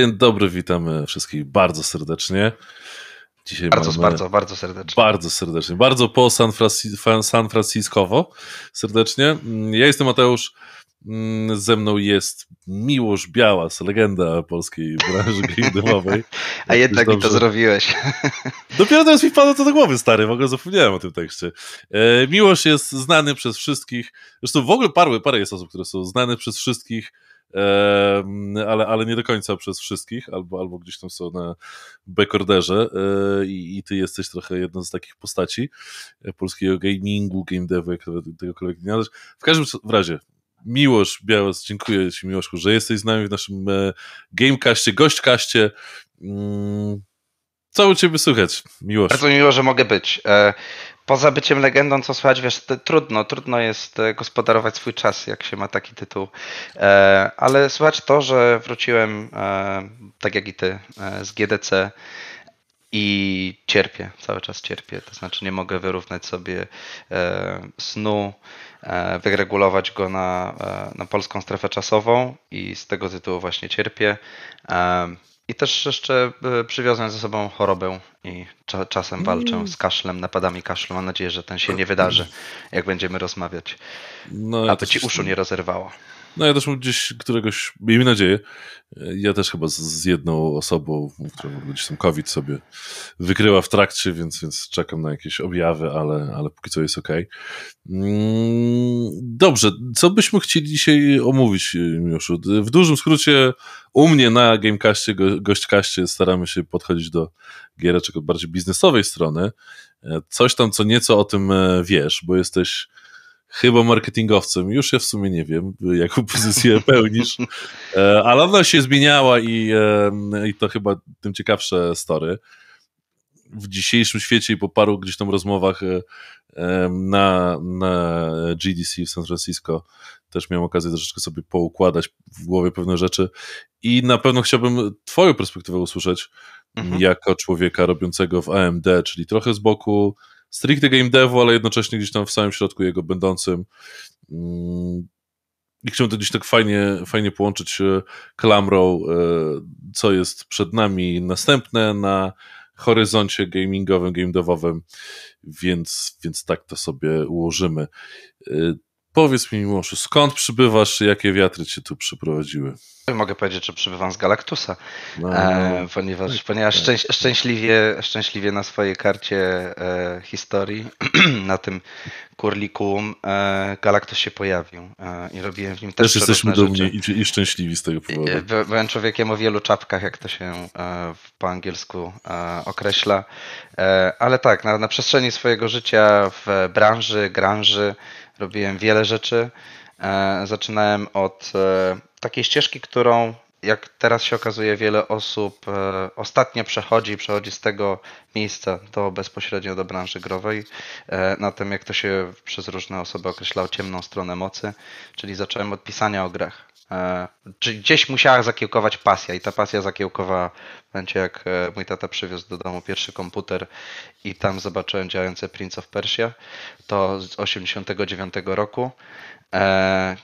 Dzień dobry, witamy wszystkich bardzo serdecznie. Dzisiaj bardzo, mamy... bardzo, bardzo serdecznie. Bardzo serdecznie. Bardzo po San, Francisco, San Francisco serdecznie. Mm, ja jestem Mateusz. Mm, ze mną jest Miłosz Białas, legenda polskiej branży gamingowej. A jednak mi to zrobiłeś. Dopiero teraz mi wpadło to do głowy, stary, w ogóle zapomniałem o tym tekście. E, Miłosz jest znany przez wszystkich, zresztą w ogóle parę, parę jest osób, które są znane przez wszystkich ale, ale nie do końca przez wszystkich, albo, albo gdzieś tam są na backorderze e, i, i ty jesteś trochę jedną z takich postaci e, polskiego gamingu, game devu, jak tegokolwiek nie nazywasz. W każdym razie, Miłosz Białas, dziękuję Ci Miłoszku, że jesteś z nami w naszym e, Gamecastie, gośćkaście. Mm, co u Ciebie słychać, Miłosz? Bardzo miło, że mogę być poza byciem legendą, co słychać, wiesz, trudno, trudno jest e, gospodarować swój czas, jak się ma taki tytuł. E, ale słychać to, że wróciłem, e, tak jak i ty, z GDC i cierpię, cały czas cierpię. To znaczy nie mogę wyrównać sobie snu, wyregulować go na, na polską strefę czasową i z tego tytułu właśnie cierpię. I też jeszcze e, przywiozłem ze sobą chorobę i cza czasem walczę mm. z kaszlem, napadami kaszlu. Mam nadzieję, że ten się nie mm. wydarzy, jak będziemy rozmawiać. No, ja Aby ci uszu nie rozerwało. No ja też gdzieś któregoś, miejmy nadzieję, ja też chyba z, z jedną osobą, która gdzieś tam COVID sobie wykryła w trakcie, więc, więc czekam na jakieś objawy, ale, ale póki co jest ok. Mm, dobrze, co byśmy chcieli dzisiaj omówić, Miuszu? W dużym skrócie u mnie na Gamecastie, go, gośćkaście staramy się podchodzić do giereczek od bardziej biznesowej strony. E, coś tam, co nieco o tym e, wiesz, bo jesteś chyba marketingowcem. Już ja w sumie nie wiem, jaką pozycję pełnisz, e, ale ona się zmieniała i, e, i to chyba tym ciekawsze story. W dzisiejszym świecie i po paru gdzieś tam rozmowach e, na, na GDC w San Francisco też miałem okazję troszeczkę sobie poukładać w głowie pewne rzeczy i na pewno chciałbym Twoją perspektywę usłyszeć mhm. jako człowieka robiącego w AMD, czyli trochę z boku, stricte game devu, ale jednocześnie gdzieś tam w samym środku jego będącym. Mm, I chciałbym to gdzieś tak fajnie, fajnie połączyć e, klamrą, e, co jest przed nami następne na horyzoncie gamingowym, game devowym, więc, więc tak to sobie ułożymy. E, Powiedz mi, Miłoszu, skąd przybywasz i jakie wiatry cię tu przyprowadziły? Mogę powiedzieć, że przybywam z Galaktusa, no, e, no. ponieważ, no ponieważ szczęś, szczęśliwie, szczęśliwie na swojej karcie e, historii, na tym kurlikuum, e, Galaktus się pojawił e, i robiłem w nim też Też jesteśmy dumni i, i, szczęśliwi z tego powodu. E, By, byłem człowiekiem o wielu czapkach, jak to się e, po angielsku określa, ale tak, na, na przestrzeni swojego życia w branży, granży, robiłem wiele rzeczy. E, zaczynałem od e, takiej ścieżki, którą jak teraz się okazuje, wiele osób e, ostatnio przechodzi, przechodzi z tego miejsca do bezpośrednio do branży growej, e, na tym jak to się przez różne osoby określało ciemną stronę mocy, czyli zacząłem od pisania o grach. E, czyli gdzieś musiała zakiełkować pasja i ta pasja zakiełkowała w momencie jak mój tata przywiózł do domu pierwszy komputer i tam zobaczyłem działające Prince of Persia, to z 89 roku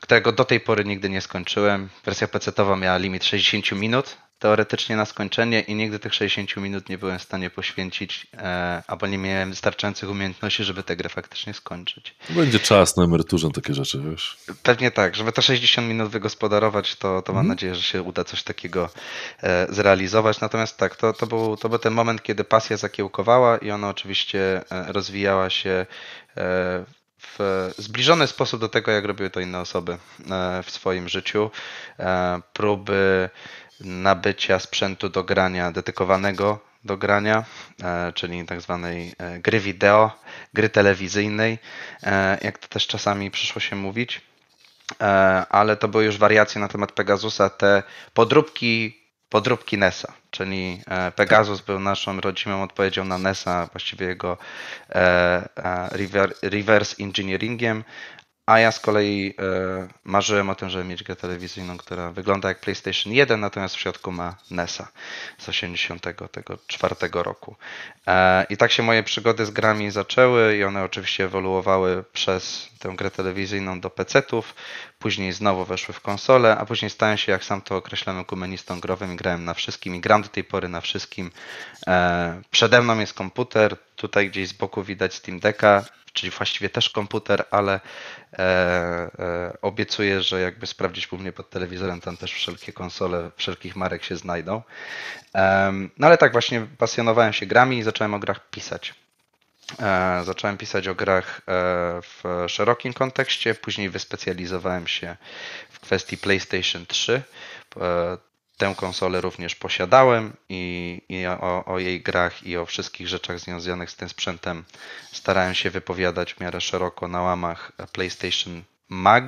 którego e, do tej pory nigdy nie skończyłem. Wersja PC-towa miała limit 60 minut teoretycznie na skończenie i nigdy tych 60 minut nie byłem w stanie poświęcić, e, albo nie miałem wystarczających umiejętności, żeby tę grę faktycznie skończyć. Będzie czas na emeryturze na takie rzeczy, wiesz? Pewnie tak. Żeby te 60 minut wygospodarować, to, to mam mhm. nadzieję, że się uda coś takiego e, zrealizować. Natomiast tak, to, to, był, to był ten moment, kiedy pasja zakiełkowała i ona oczywiście rozwijała się w zbliżony sposób do tego, jak robiły to inne osoby e, w swoim życiu. E, próby nabycia sprzętu do grania dedykowanego do grania, e, czyli tak zwanej gry wideo, gry telewizyjnej, jak to też czasami przyszło się mówić ale to były już wariacje na temat Pegasusa. Te podróbki podróbki NESA, czyli e, Pegasus był naszą rodzimą odpowiedzią na NESA, właściwie jego e, e, reverse engineeringiem, a ja z kolei e, marzyłem o tym, żeby mieć grę telewizyjną, która wygląda jak PlayStation 1, natomiast w środku ma NESa z 1984 roku. E, I tak się moje przygody z grami zaczęły i one oczywiście ewoluowały przez tę grę telewizyjną do PC-ów, później znowu weszły w konsole, a później stałem się, jak sam to określam, ekumenistą growym i grałem na wszystkim i gram do tej pory na wszystkim. E, przede mną jest komputer, tutaj gdzieś z boku widać Steam Decka, czyli właściwie też komputer, ale e, e, obiecuję, że jakby sprawdzić u mnie pod telewizorem, tam też wszelkie konsole wszelkich marek się znajdą. E, no ale tak właśnie pasjonowałem się grami i zacząłem o grach pisać. E, zacząłem pisać o grach e, w szerokim kontekście, później wyspecjalizowałem się w kwestii PlayStation 3. Tę konsolę również posiadałem i, i o, o, jej grach i o wszystkich rzeczach związanych z tym sprzętem starałem się wypowiadać w miarę szeroko na łamach PlayStation Mag,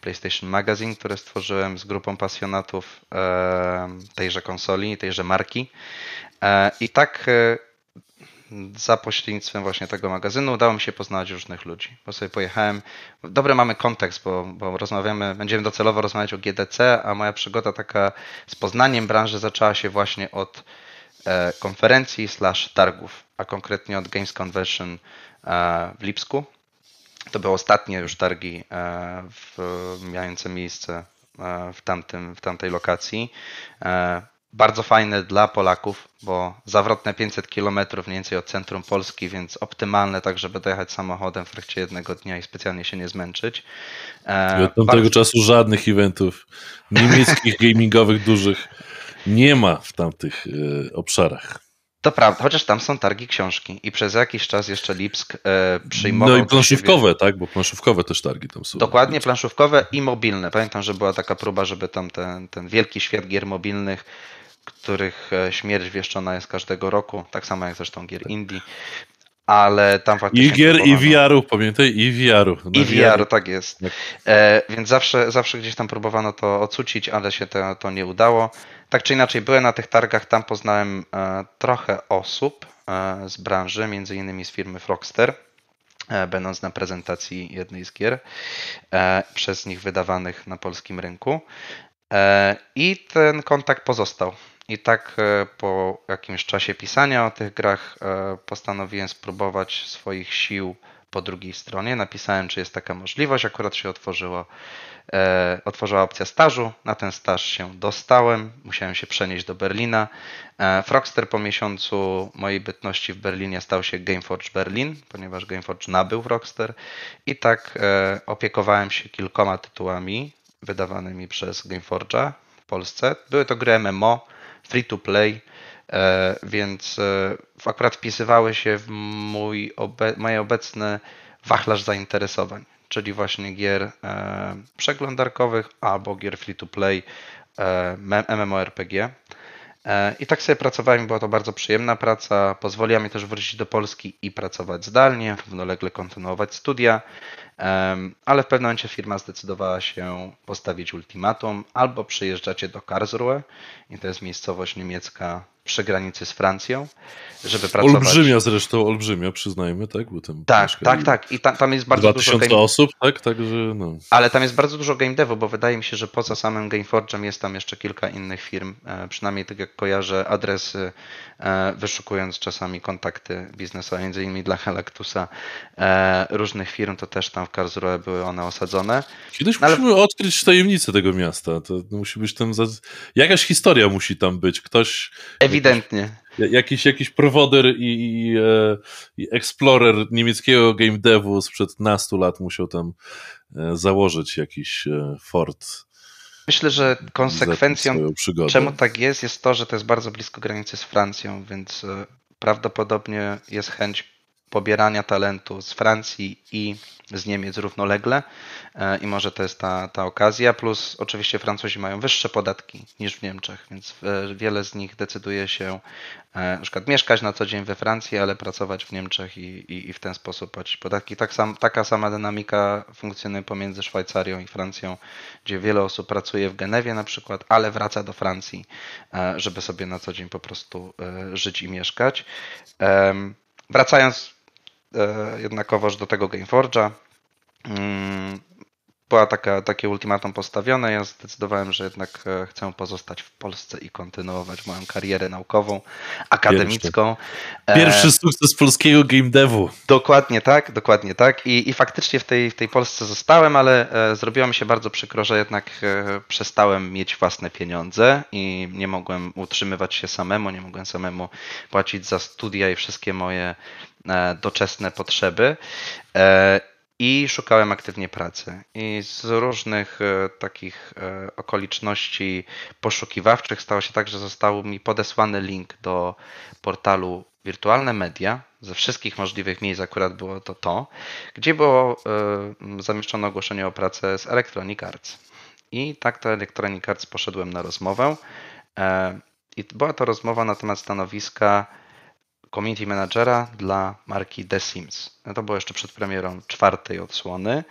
PlayStation Magazine, które stworzyłem z grupą pasjonatów tejże konsoli, tejże marki. E, I tak e, za pośrednictwem właśnie tego magazynu udało mi się poznać różnych ludzi, bo sobie pojechałem. Dobry mamy kontekst, bo, bo rozmawiamy, będziemy docelowo rozmawiać o GDC, a moja przygoda taka z poznaniem branży zaczęła się właśnie od e, konferencji slash targów, a konkretnie od Games Convention e, w Lipsku. To były ostatnie już targi e, w, mające miejsce e, w, tamtym, w tamtej lokacji. E, bardzo fajne dla Polaków, bo zawrotne 500 km mniej więcej od centrum Polski, więc optymalne tak, żeby dojechać samochodem w trakcie jednego dnia i specjalnie się nie zmęczyć. E, I od tamtego bardzo... czasu żadnych eventów niemieckich gamingowych dużych nie ma w tamtych e, obszarach. To prawda, chociaż tam są targi książki i przez jakiś czas jeszcze Lipsk e, przyjmował... No i planszówkowe, siebie... tak? Bo planszówkowe też targi tam są. Dokładnie, planszówkowe i mobilne. Pamiętam, że była taka próba, żeby tam ten, ten wielki świat gier mobilnych których e, śmierć wieszczona jest każdego roku, tak samo jak zresztą gier tak. indie, ale tam faktycznie... I gier i VR-ów, pamiętaj, i VR-ów. I VR, tak jest. Tak. E, więc zawsze, zawsze gdzieś tam próbowano to ocucić, ale się to, to nie udało. Tak czy inaczej, byłem na tych targach, tam poznałem e, trochę osób e, z branży, między innymi z firmy Frogster, e, będąc na prezentacji jednej z gier e, przez nich wydawanych na polskim rynku. E, I ten kontakt pozostał. I tak e, po jakimś czasie pisania o tych grach e, postanowiłem spróbować swoich sił po drugiej stronie. Napisałem, czy jest taka możliwość. Akurat się otworzyło, otworzyła opcja stażu. Na ten staż się dostałem. Musiałem się przenieść do Berlina. Frogster po miesiącu mojej bytności w Berlinie stał się Gameforge Berlin, ponieważ Gameforge nabył Frogster. I tak opiekowałem się kilkoma tytułami wydawanymi przez Gameforge'a w Polsce. Były to gry MMO, free to play, e, więc e, akurat wpisywały się w mój obe, moje wachlarz zainteresowań, czyli właśnie gier e, przeglądarkowych albo gier free to play MMORPG. E, I tak sobie pracowałem, była to bardzo przyjemna praca. Pozwoliła mi też wrócić do Polski i pracować zdalnie, równolegle kontynuować studia, ale w pewnym momencie firma zdecydowała się postawić ultimatum: albo przyjeżdżacie do Karlsruhe, i to jest miejscowość niemiecka przy granicy z Francją, żeby pracować. Olbrzymia zresztą, olbrzymia, przyznajmy, tak? Bo tam tak, tak, tak. I tam, tam jest bardzo 2000 dużo. Game... osób, tak? Także, no. Ale tam jest bardzo dużo game devu, bo wydaje mi się, że poza samym Gameforge'em jest tam jeszcze kilka innych firm, e, przynajmniej tak jak kojarzę adresy, e, wyszukując czasami kontakty biznesowe, między innymi dla Helectusa e, różnych firm, to też tam w Karlsruhe były one osadzone. Kiedyś no ale... musimy odkryć tajemnicę tego miasta. To musi być tam. Jakaś historia musi tam być. Ktoś Ewidentnie. Jakiś, jakiś prowoder i, i, e, i, explorer niemieckiego game devu sprzed nastu lat musiał tam e, założyć jakiś e, fort. Myślę, że konsekwencją, czemu tak jest, jest to, że to jest bardzo blisko granicy z Francją, więc prawdopodobnie jest chęć pobierania talentu z Francji i z Niemiec równolegle e, i może to jest ta, ta okazja, plus oczywiście Francuzi mają wyższe podatki niż w Niemczech, więc e, wiele z nich decyduje się e, na przykład mieszkać na co dzień we Francji, ale pracować w Niemczech i, i, i w ten sposób płacić podatki. Tak sam, taka sama dynamika funkcjonuje pomiędzy Szwajcarią i Francją, gdzie wiele osób pracuje w Genewie na przykład, ale wraca do Francji, żeby sobie na co dzień po prostu żyć i mieszkać. Wracając E, jednakowoż do tego Gameforge'a. Mm, była taka, takie ultimatum postawione. Ja zdecydowałem, że jednak e, chcę pozostać w Polsce i kontynuować moją karierę naukową, akademicką. Pierwszy, Pierwszy e, sukces polskiego game devu. Dokładnie tak, dokładnie tak. I, i faktycznie w tej, w tej Polsce zostałem, ale e, zrobiło mi się bardzo przykro, że jednak przestałem mieć własne pieniądze i nie mogłem utrzymywać się samemu, nie mogłem samemu płacić za studia i wszystkie moje doczesne potrzeby. I szukałem aktywnie pracy. I z różnych e, takich e, okoliczności poszukiwawczych stało się tak, że został mi podesłany link do portalu Wirtualne Media. Ze wszystkich możliwych miejsc akurat było to to, gdzie było e, zamieszczone ogłoszenie o pracę z Electronic Arts. I tak to Electronic Arts poszedłem na rozmowę. I była to rozmowa na temat stanowiska community managera dla marki The Sims. No to było jeszcze przed premierą czwartej odsłony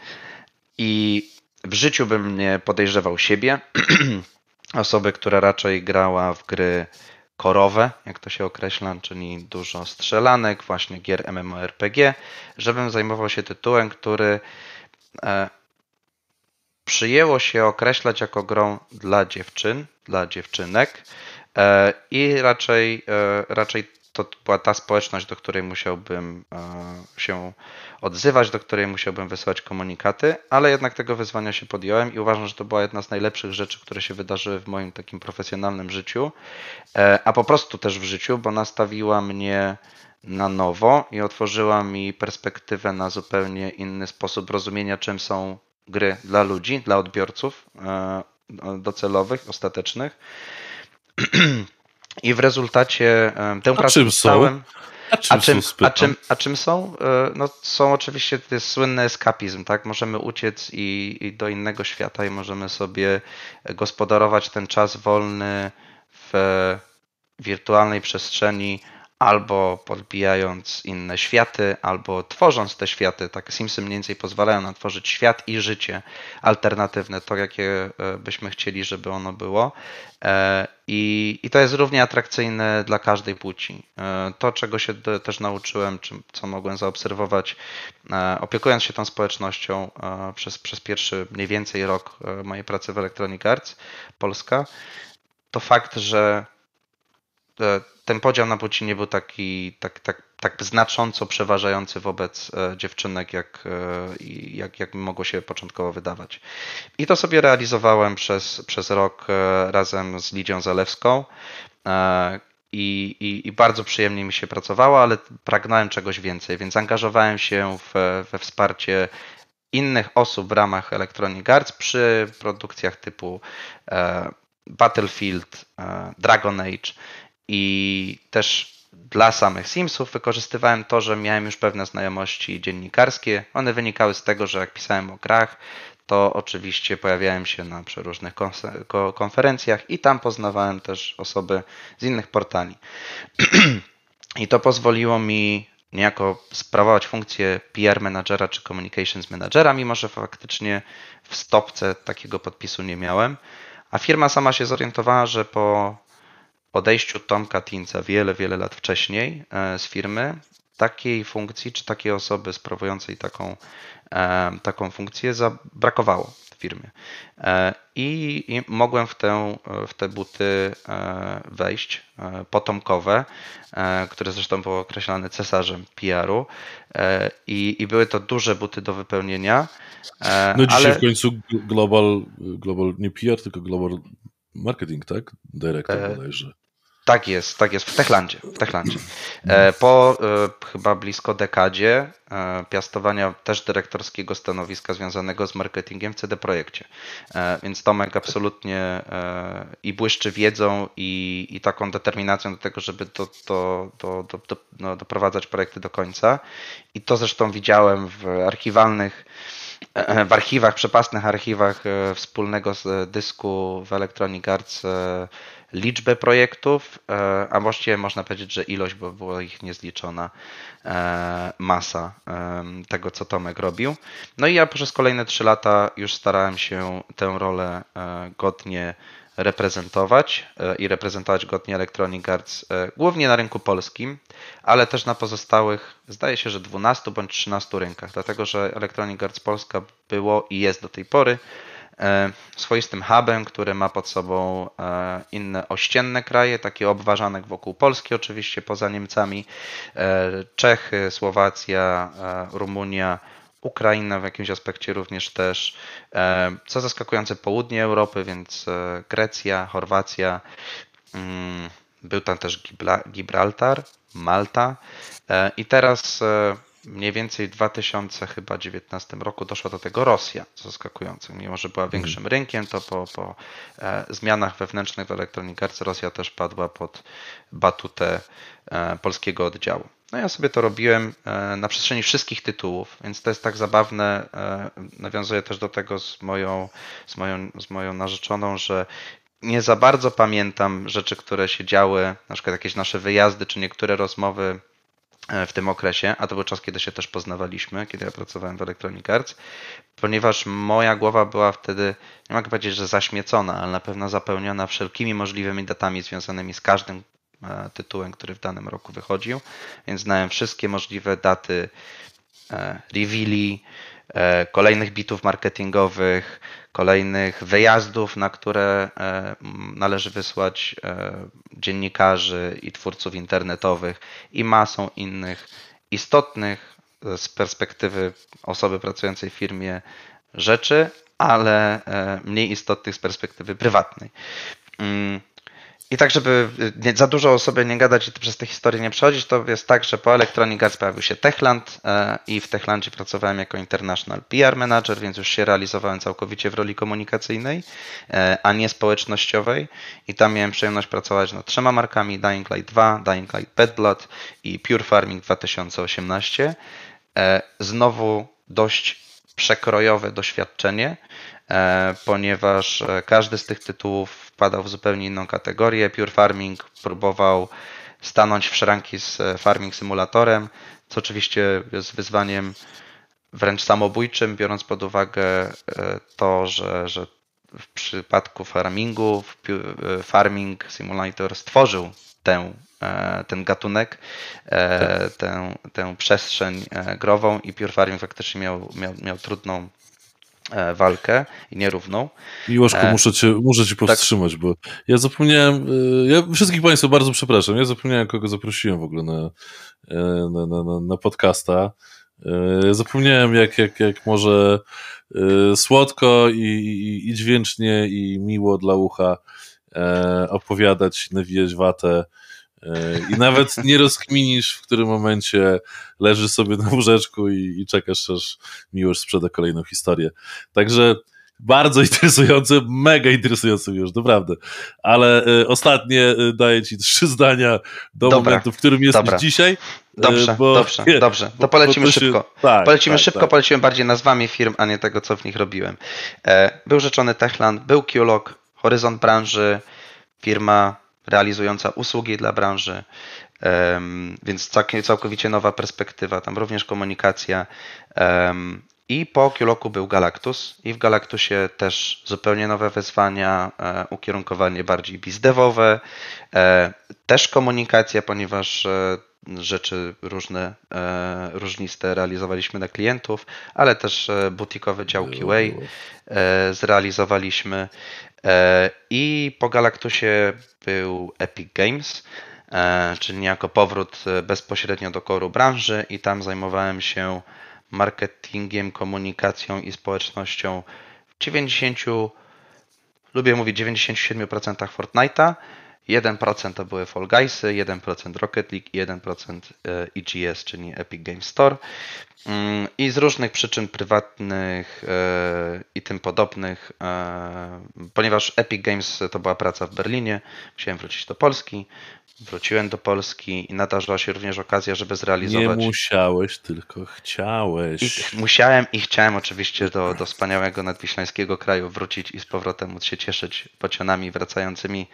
i w życiu bym nie podejrzewał siebie, osoby, która raczej grała w gry korowe, jak to się określa, czyli dużo strzelanek, właśnie gier MMORPG, żebym zajmował się tytułem, który e, przyjęło się określać jako grą dla dziewczyn, dla dziewczynek e, i raczej, e, raczej to była ta społeczność, do której musiałbym e, się odzywać, do której musiałbym wysyłać komunikaty, ale jednak tego wyzwania się podjąłem i uważam, że to była jedna z najlepszych rzeczy, które się wydarzyły w moim takim profesjonalnym życiu, e, a po prostu też w życiu, bo nastawiła mnie na nowo i otworzyła mi perspektywę na zupełnie inny sposób rozumienia, czym są gry dla ludzi, dla odbiorców e, docelowych, ostatecznych. I w rezultacie tę a pracę dostałem. A czym, a, czym, a, czym, a czym, są? E, no, są oczywiście te słynny eskapizm, tak? Możemy uciec i, i, do innego świata i możemy sobie gospodarować ten czas wolny w e, wirtualnej przestrzeni albo podbijając inne światy, albo tworząc te światy. Tak, Simsy mniej więcej pozwalają nam tworzyć świat i życie alternatywne, to jakie e, byśmy chcieli, żeby ono było. E, I, i to jest równie atrakcyjne dla każdej płci. E, to, czego się też nauczyłem, czy co mogłem zaobserwować, opiekując się tą społecznością przez, przez pierwszy mniej więcej rok mojej pracy w Electronic Arts Polska, to fakt, że E, ten podział na płci nie był taki tak, tak, tak znacząco przeważający wobec e, dziewczynek, jak, e, jak, jak mogło się początkowo wydawać. I to sobie realizowałem przez, przez rok razem z Lidią Zalewską. I, i, i, bardzo przyjemnie mi się pracowało, ale pragnąłem czegoś więcej, więc angażowałem się w, we wsparcie innych osób w ramach Electronic Arts przy produkcjach typu e, Battlefield, e, Dragon Age i też dla samych Simsów wykorzystywałem to, że miałem już pewne znajomości dziennikarskie. One wynikały z tego, że jak pisałem o grach, to oczywiście pojawiałem się na przeróżnych konferencjach i tam poznawałem też osoby z innych portali. I to pozwoliło mi niejako sprawować funkcję PR menadżera czy communications menadżera, mimo że faktycznie w stopce takiego podpisu nie miałem. A firma sama się zorientowała, że po odejściu Tomka Tinca wiele, wiele lat wcześniej e, z firmy, takiej funkcji czy takiej osoby sprawującej taką, e, taką funkcję brakowało w firmie. E, I, I, mogłem w, tę, w te buty wejść, potomkowe, które zresztą było określane cesarzem PR-u i, i były to duże buty do wypełnienia. No dzisiaj ale... w końcu global, global, nie PR, tylko global marketing, tak? Dyrektor e, bodajże. Tak jest, tak jest, w Techlandzie. W Techlandzie. E, mhm. Po e, chyba blisko dekadzie e, piastowania też dyrektorskiego stanowiska związanego z marketingiem w CD Projekcie. Więc Tomek absolutnie i błyszczy wiedzą i, i taką determinacją do tego, żeby to do, do no, doprowadzać projekty do końca. I to zresztą widziałem w archiwalnych E, w archiwach, przepastnych archiwach e, wspólnego e, dysku w Electronic Arts liczbę projektów, a właściwie można powiedzieć, że ilość, bo była ich niezliczona masa tego, co Tomek robił. No i ja przez kolejne 3 lata już starałem się tę rolę godnie reprezentować e, i reprezentować godnie Electronic Arts e, głównie na rynku polskim, ale też na pozostałych, zdaje się, że 12 bądź 13 rynkach, dlatego że Electronic Arts Polska było i jest do tej pory e, swoistym hubem, który ma pod sobą inne ościenne kraje, takie obważanek wokół Polski oczywiście, poza Niemcami, Czechy, Słowacja, Rumunia, Ukraina w jakimś aspekcie również też. E, co zaskakujące, południe Europy, więc e, Grecja, Chorwacja, mm, był tam też Gibraltar, Malta e, i teraz mniej więcej w 2019 roku doszła do tego Rosja, co zaskakujące. Mimo, że była mhm. większym rynkiem, to po, po zmianach wewnętrznych w elektronikarce Rosja też padła pod batutę polskiego oddziału. No ja sobie to robiłem e, na przestrzeni wszystkich tytułów, więc to jest tak zabawne. E, nawiązuję też do tego z moją, z moją, z moją narzeczoną, że nie za bardzo pamiętam rzeczy, które się działy, na przykład jakieś nasze wyjazdy czy niektóre rozmowy e, w tym okresie, a to był czas, kiedy się też poznawaliśmy, kiedy ja pracowałem w Electronic Arts, ponieważ moja głowa była wtedy, nie mogę powiedzieć, że zaśmiecona, ale na pewno zapełniona wszelkimi możliwymi datami związanymi z każdym E, tytułem, który w danym roku wychodził, więc znałem wszystkie możliwe daty e, reveali, e, kolejnych bitów marketingowych, kolejnych wyjazdów, na które należy wysłać dziennikarzy i twórców internetowych i masą innych istotnych z perspektywy osoby pracującej w firmie rzeczy, ale mniej istotnych z perspektywy prywatnej. Mm, i tak, żeby y, nie, za dużo o sobie nie gadać i przez te historie nie przechodzić, to jest tak, że po Electronic Arts pojawił się Techland e, i w Techlandzie pracowałem jako International PR Manager, więc już się realizowałem całkowicie w roli komunikacyjnej, e, a nie społecznościowej. I tam miałem przyjemność pracować nad trzema markami, Dying Light 2, Dying Light Bad Blood i Pure Farming 2018. E, znowu dość przekrojowe doświadczenie, E, ponieważ e, każdy z tych tytułów wpadał w zupełnie inną kategorię. Pure Farming próbował stanąć w szranki z e, Farming Simulatorem, co oczywiście jest wyzwaniem wręcz samobójczym, biorąc pod uwagę to, że, że w przypadku farmingu Farming Simulator stworzył tę, ten gatunek, tak. tę, tę przestrzeń grową i Pure Farming faktycznie miał, miał, miał trudną E, walkę i nierówną. Miłoszku, e... muszę, cię, muszę cię tak. powstrzymać, tak. bo ja zapomniałem, e, ja wszystkich Państwa bardzo przepraszam, ja zapomniałem, kogo zaprosiłem w ogóle na, e, na, na, na podcasta. Zapomniałem, jak, jak, jak może słodko i, i, i dźwięcznie i miło dla ucha opowiadać, nawijać watę E, I nawet nie rozkminisz, w którym momencie leżysz sobie na łóżeczku i, i czekasz, aż miłość sprzeda kolejną historię. Także bardzo interesujące, mega interesujące już, naprawdę. Ale e, ostatnie e, daję ci trzy zdania do dobra, momentu, w którym jesteś dobra. dzisiaj. Dobrze, bo, dobrze, nie, dobrze. To polecimy to się, szybko. Tak, polecimy tak, szybko, tak. poleciłem bardziej nazwami firm, a nie tego, co w nich robiłem. E, był rzeczony Techland, był QLOG, Horyzont Branży, firma realizująca usługi dla branży, więc całkowicie nowa perspektywa, tam również komunikacja. I po Kiloku był Galactus i w Galactusie też zupełnie nowe wyzwania, e, ukierunkowanie bardziej bizdewowe, e, też komunikacja, ponieważ e, rzeczy różne, e, różniste realizowaliśmy na klientów, ale też e, butikowe działki Way e, zrealizowaliśmy. I po Galactusie był Epic Games, czyli niejako powrót bezpośrednio do koru branży i tam zajmowałem się marketingiem, komunikacją i społecznością w 90, lubię mówić 97% Fortnite'a, 1% to były Fall Guysy, 1% Rocket League i 1% EGS, e czyli Epic Games Store. Mm, I z różnych przyczyn prywatnych e, i tym podobnych, e, ponieważ Epic Games to była praca w Berlinie, musiałem wrócić do Polski. Wróciłem do Polski i nadarzyła się również okazja, żeby zrealizować. Nie musiałeś, tylko chciałeś. I musiałem i chciałem oczywiście do, do wspaniałego nadwiślańskiego kraju wrócić i z powrotem móc się cieszyć pocionami wracającymi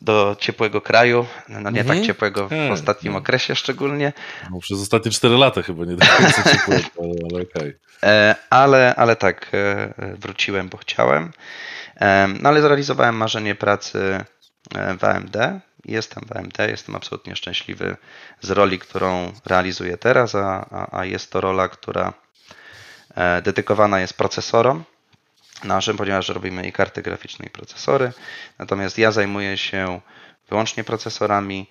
do ciepłego kraju, no, no nie tak mhm. ciepłego w hmm. ostatnim no. okresie szczególnie. No, przez ostatnie 4 lata chyba nie do końca ciepłego, ale, ale okej. Okay. E, ale, ale tak, e, wróciłem, bo chciałem. E, no ale zrealizowałem marzenie pracy w AMD. Jestem w AMD, jestem absolutnie szczęśliwy z roli, którą realizuję teraz, a, a jest to rola, która dedykowana jest procesorom naszym, ponieważ robimy i karty graficzne, i procesory. Natomiast ja zajmuję się wyłącznie procesorami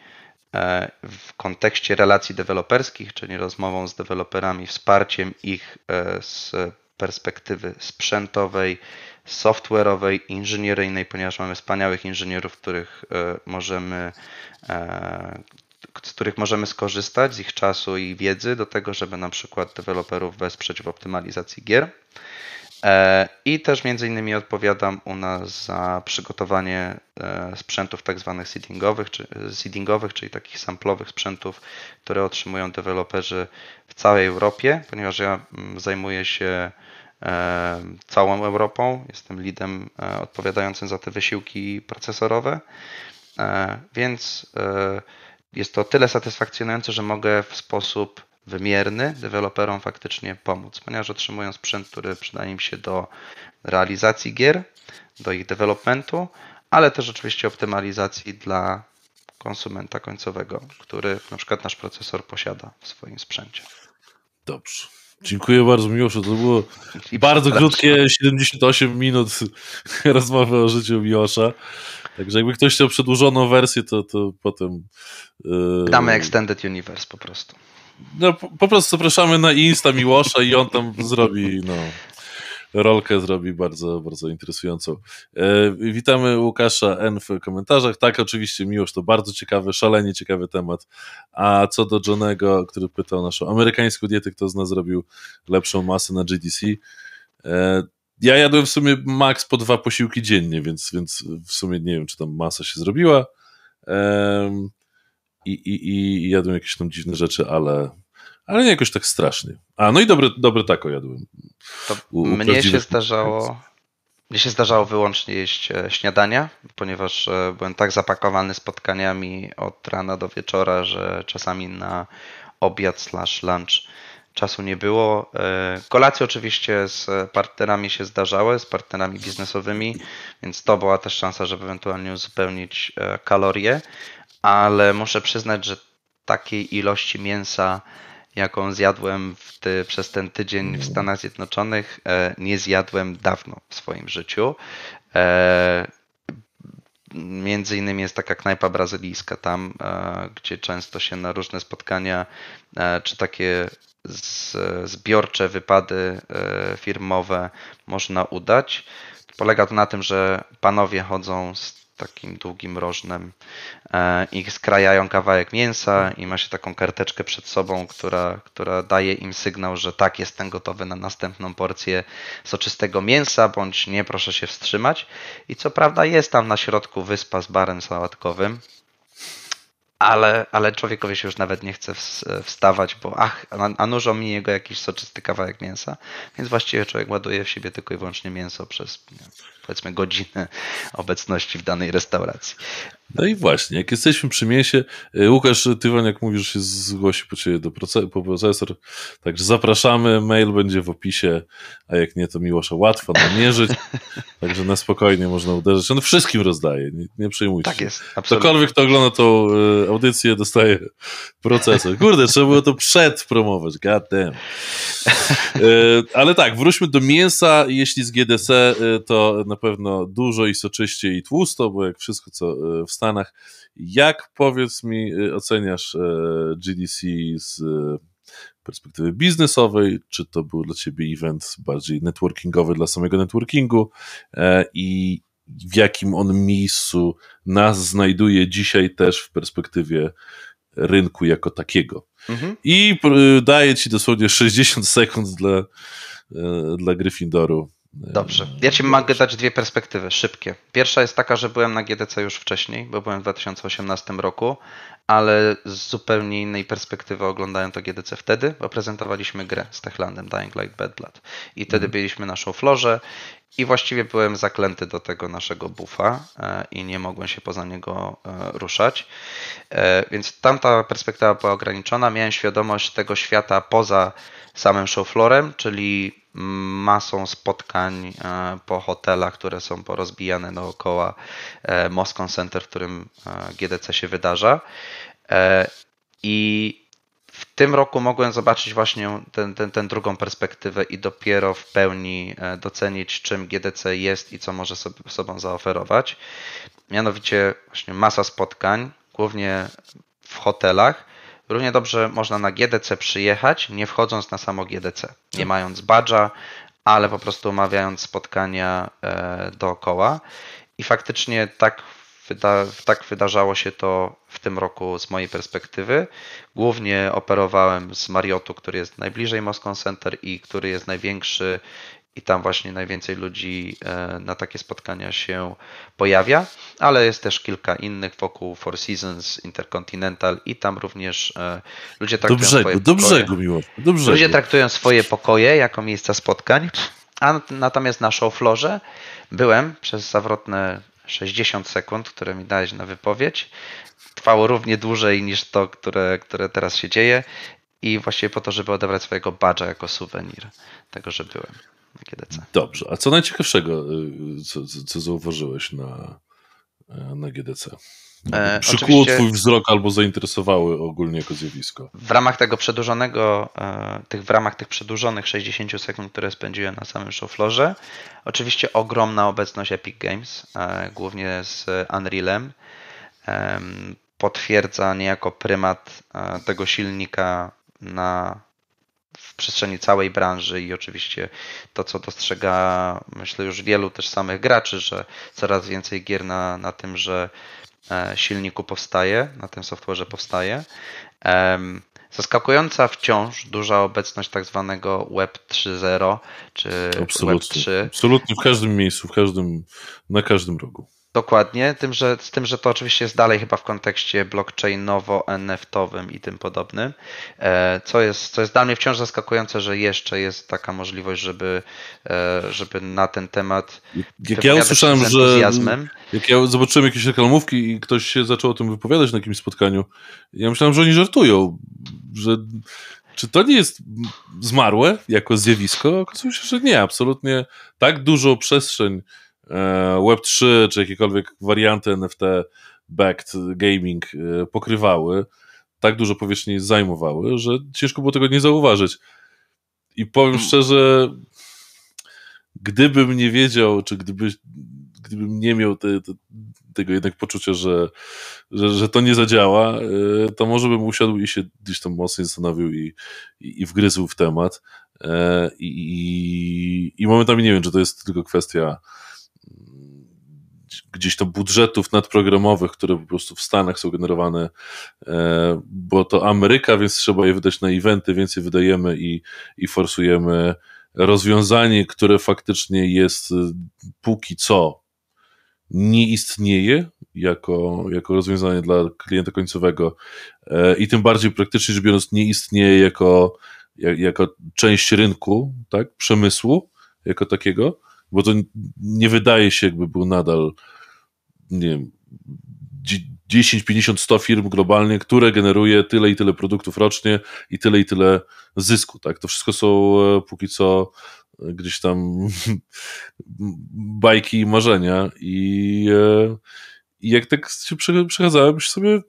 e, w kontekście relacji deweloperskich, czyli rozmową z deweloperami, wsparciem ich e, z perspektywy sprzętowej, software'owej, inżynieryjnej, ponieważ mamy wspaniałych inżynierów, których e, możemy z których możemy skorzystać, z ich czasu i wiedzy do tego, żeby na przykład deweloperów wesprzeć w optymalizacji gier. E, I też między innymi odpowiadam u nas za przygotowanie e, sprzętów tak zwanych seedingowych, czy, seedingowych, czyli takich samplowych sprzętów, które otrzymują deweloperzy w całej Europie, ponieważ ja mm, zajmuję się e, całą Europą, jestem lidem odpowiadającym za te wysiłki procesorowe, więc jest to tyle satysfakcjonujące, że mogę w sposób wymierny, deweloperom faktycznie pomóc, ponieważ otrzymują sprzęt, który przydaje im się do realizacji gier, do ich developmentu, ale też oczywiście optymalizacji dla konsumenta końcowego, który na przykład nasz procesor posiada w swoim sprzęcie. Dobrze. Dziękuję bardzo, Miłoszu. To było I bardzo krótkie 78 minut rozmowy o życiu Miłosza. Także jakby ktoś chciał przedłużoną wersję, to, to potem. Yy... Damy Extended Universe po prostu no, po prostu zapraszamy na Insta Miłosza i on tam zrobi, no, rolkę zrobi bardzo, bardzo interesującą. E, witamy Łukasza N w komentarzach. Tak, oczywiście, Miłosz to bardzo ciekawy, szalenie ciekawy temat. A co do Johnego, który pytał o naszą amerykańską dietę, kto z nas zrobił lepszą masę na GDC? E, ja jadłem w sumie maks po dwa posiłki dziennie, więc, więc w sumie nie wiem, czy tam masa się zrobiła. E, i, i, i jadłem jakieś tam dziwne rzeczy, ale, ale nie jakoś tak strasznie. A, no i dobre, dobre tako jadłem. U, u mnie się zdarzało... Mnie się zdarzało wyłącznie jeść e, śniadania, ponieważ e, byłem tak zapakowany spotkaniami od rana do wieczora, że czasami na obiad slash lunch czasu nie było. E, kolacje oczywiście z partnerami się zdarzały, z partnerami biznesowymi, więc to była też szansa, żeby ewentualnie uzupełnić kalorie ale muszę przyznać, że takiej ilości mięsa, jaką zjadłem ty, przez ten tydzień w Stanach Zjednoczonych, e, nie zjadłem dawno w swoim życiu. E, między innymi jest taka knajpa brazylijska tam, e, gdzie często się na różne spotkania czy takie zbiorcze wypady firmowe można udać. Polega to na tym, że panowie chodzą z takim długim rożnem e, i skrajają kawałek mięsa i ma się taką karteczkę przed sobą, która, która daje im sygnał, że tak, jestem gotowy na następną porcję soczystego mięsa, bądź nie, proszę się wstrzymać. I co prawda jest tam na środku wyspa z barem sałatkowym, ale, ale człowiekowi się już nawet nie chce wstawać, bo ach, a, a nużą mi jego jakiś soczysty kawałek mięsa, więc właściwie człowiek ładuje w siebie tylko i wyłącznie mięso przez powiedzmy godzinę obecności w danej restauracji. No i właśnie, jak jesteśmy przy mięsie, y, Łukasz Tywan, jak mówisz, się zgłosi po ciebie do procesu, po procesor, także zapraszamy, mail będzie w opisie, a jak nie, to Miłosza łatwo namierzyć, także na spokojnie można uderzyć. On wszystkim rozdaje, nie, nie przejmujcie Tak jest, absolutnie. Ktokolwiek to ogląda tą y, audycję, dostaje procesor. Kurde, trzeba było to przedpromować, god damn. Y, ale tak, wróćmy do mięsa, jeśli z GDC, y, to na pewno dużo i soczyście i tłusto, bo jak wszystko co e, w Stanach. Jak powiedz mi, e, oceniasz e, GDC z perspektywy biznesowej, czy to był dla ciebie event bardziej networkingowy dla samego networkingu i w jakim on miejscu nas znajduje dzisiaj też w perspektywie rynku jako takiego. Mhm. I daję ci dosłownie 60 sekund dla, dla Gryffindoru Dobrze. Yy, ja Ci mogę dać dwie perspektywy, szybkie. Pierwsza jest taka, że byłem na GDC już wcześniej, bo byłem w 2018 roku ale z zupełnie innej perspektywy oglądają to GDC wtedy, bo prezentowaliśmy grę z Techlandem Dying Light Bad Blood i wtedy mm. byliśmy naszą florze i właściwie byłem zaklęty do tego naszego bufa e, i nie mogłem się poza niego e, ruszać. E, więc tamta perspektywa była ograniczona. Miałem świadomość tego świata poza samym showflorem, czyli masą spotkań po hotelach, które są porozbijane dookoła Moscow Center, w którym GDC się wydarza. E, I w tym roku mogłem zobaczyć właśnie tę ten, ten, drugą perspektywę i dopiero w pełni e, docenić, czym GDC jest i co może sobie, sobą zaoferować. Mianowicie właśnie masa spotkań, głównie w hotelach. Równie dobrze można na GDC przyjechać, nie wchodząc na samo GDC, nie mając badża, ale po prostu omawiając spotkania e, dookoła. I faktycznie tak wyda tak wydarzało się to w tym roku z mojej perspektywy. Głównie operowałem z Mariotu, który jest najbliżej Moscow Center i który jest największy i tam właśnie najwięcej ludzi e, na takie spotkania się pojawia, ale jest też kilka innych wokół Four Seasons, Intercontinental i tam również e, ludzie traktują do brzegu, swoje do brzegu, pokoje. Miło, do brzegu. Ludzie traktują swoje pokoje jako miejsca spotkań, a natomiast na show floorze byłem przez zawrotne 60 sekund, które mi dałeś na wypowiedź, trwało równie dłużej niż to, które, które teraz się dzieje i właściwie po to, żeby odebrać swojego badża jako suwenir tego, że byłem na GDC. Dobrze, a co najciekawszego, y, co, co, co zauważyłeś na, y, na GDC? E, Przykuło twój wzrok albo zainteresowały ogólnie jako zjawisko. W ramach tego przedłużonego, e, tych, w ramach tych przedłużonych 60 sekund, które spędziłem na samym showfloorze, oczywiście ogromna obecność Epic Games, e, głównie z Unrealem, potwierdza niejako prymat e, tego silnika na w przestrzeni całej branży i oczywiście to, co dostrzega, myślę, już wielu też samych graczy, że coraz więcej gier na, na tym, że e, silniku powstaje, na tym software'ze powstaje. Zaskakująca wciąż duża obecność tak zwanego Web 3.0 czy absolutnie, Web 3. Absolutnie w każdym miejscu, w każdym, na każdym rogu. Dokładnie, tym, że, z tym, że to oczywiście jest dalej chyba w kontekście blockchainowo-NFT-owym i tym podobnym, e, co jest, co jest dla mnie wciąż zaskakujące, że jeszcze jest taka możliwość, żeby, e, żeby na ten temat Jak ja usłyszałem, że jak ja zobaczyłem jakieś reklamówki i ktoś się zaczął o tym wypowiadać na jakimś spotkaniu, ja myślałem, że oni żartują, że czy to nie jest zmarłe jako zjawisko? Okazuje się, że nie, absolutnie tak dużo przestrzeń E, Web3 czy jakiekolwiek warianty NFT-backed gaming e, pokrywały, tak dużo powierzchni zajmowały, że ciężko było tego nie zauważyć. I powiem mm. szczerze, gdybym nie wiedział, czy gdyby, gdybym nie miał te, te, tego jednak poczucia, że, że, że, to nie zadziała, e, to może bym usiadł i się gdzieś tam mocniej zastanowił i, i, i wgryzł w temat. I, i, I momentami nie wiem, czy to jest tylko kwestia gdzieś to budżetów nadprogramowych, które po prostu w Stanach są generowane, e, bo to Ameryka, więc trzeba je wydać na eventy, więcej wydajemy i, i forsujemy rozwiązanie, które faktycznie jest e, póki co nie istnieje jako, jako rozwiązanie dla klienta końcowego e, i tym bardziej praktycznie rzecz biorąc nie istnieje jako, jako część rynku, tak, przemysłu jako takiego, bo to nie wydaje się jakby był nadal nie wiem, 10, 50, 100 firm globalnie, które generuje tyle i tyle produktów rocznie i tyle i tyle zysku. Tak? To wszystko są e, póki co e, gdzieś tam bajki i marzenia. I, e, i jak tak się przechadzałem, już sobie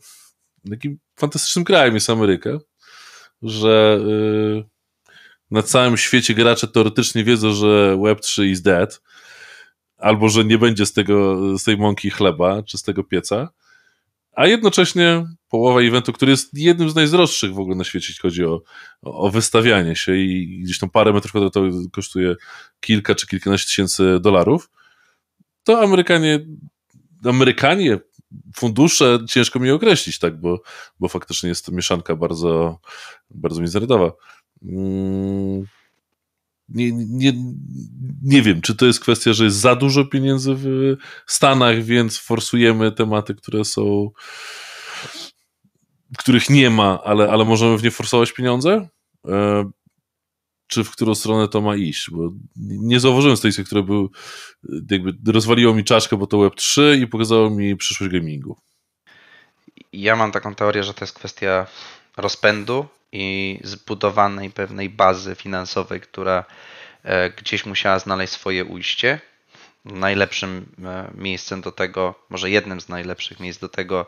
takim fantastycznym krajem jest Ameryka, że na całym świecie gracze teoretycznie wiedzą, że Web3 is dead albo że nie będzie z, tego, z tej mąki chleba czy z tego pieca, a jednocześnie połowa eventu, który jest jednym z najdroższych w ogóle na świecie, jeśli chodzi o, o wystawianie się i gdzieś tam parę metrów kwadratowych kosztuje kilka czy kilkanaście tysięcy dolarów, to Amerykanie, Amerykanie fundusze ciężko mi określić, tak, bo, bo faktycznie jest to mieszanka bardzo, bardzo mizerydowa. Mm nie, nie, nie wiem, czy to jest kwestia, że jest za dużo pieniędzy w Stanach, więc forsujemy tematy, które są, których nie ma, ale, ale możemy w nie forsować pieniądze? E, czy w którą stronę to ma iść? Bo nie zauważyłem stacji, które był, jakby rozwaliło mi czaszkę, bo to Web3 i pokazało mi przyszłość gamingu. Ja mam taką teorię, że to jest kwestia rozpędu i zbudowanej pewnej bazy finansowej, która e, gdzieś musiała znaleźć swoje ujście. Najlepszym e, miejscem do tego, może jednym z najlepszych miejsc do tego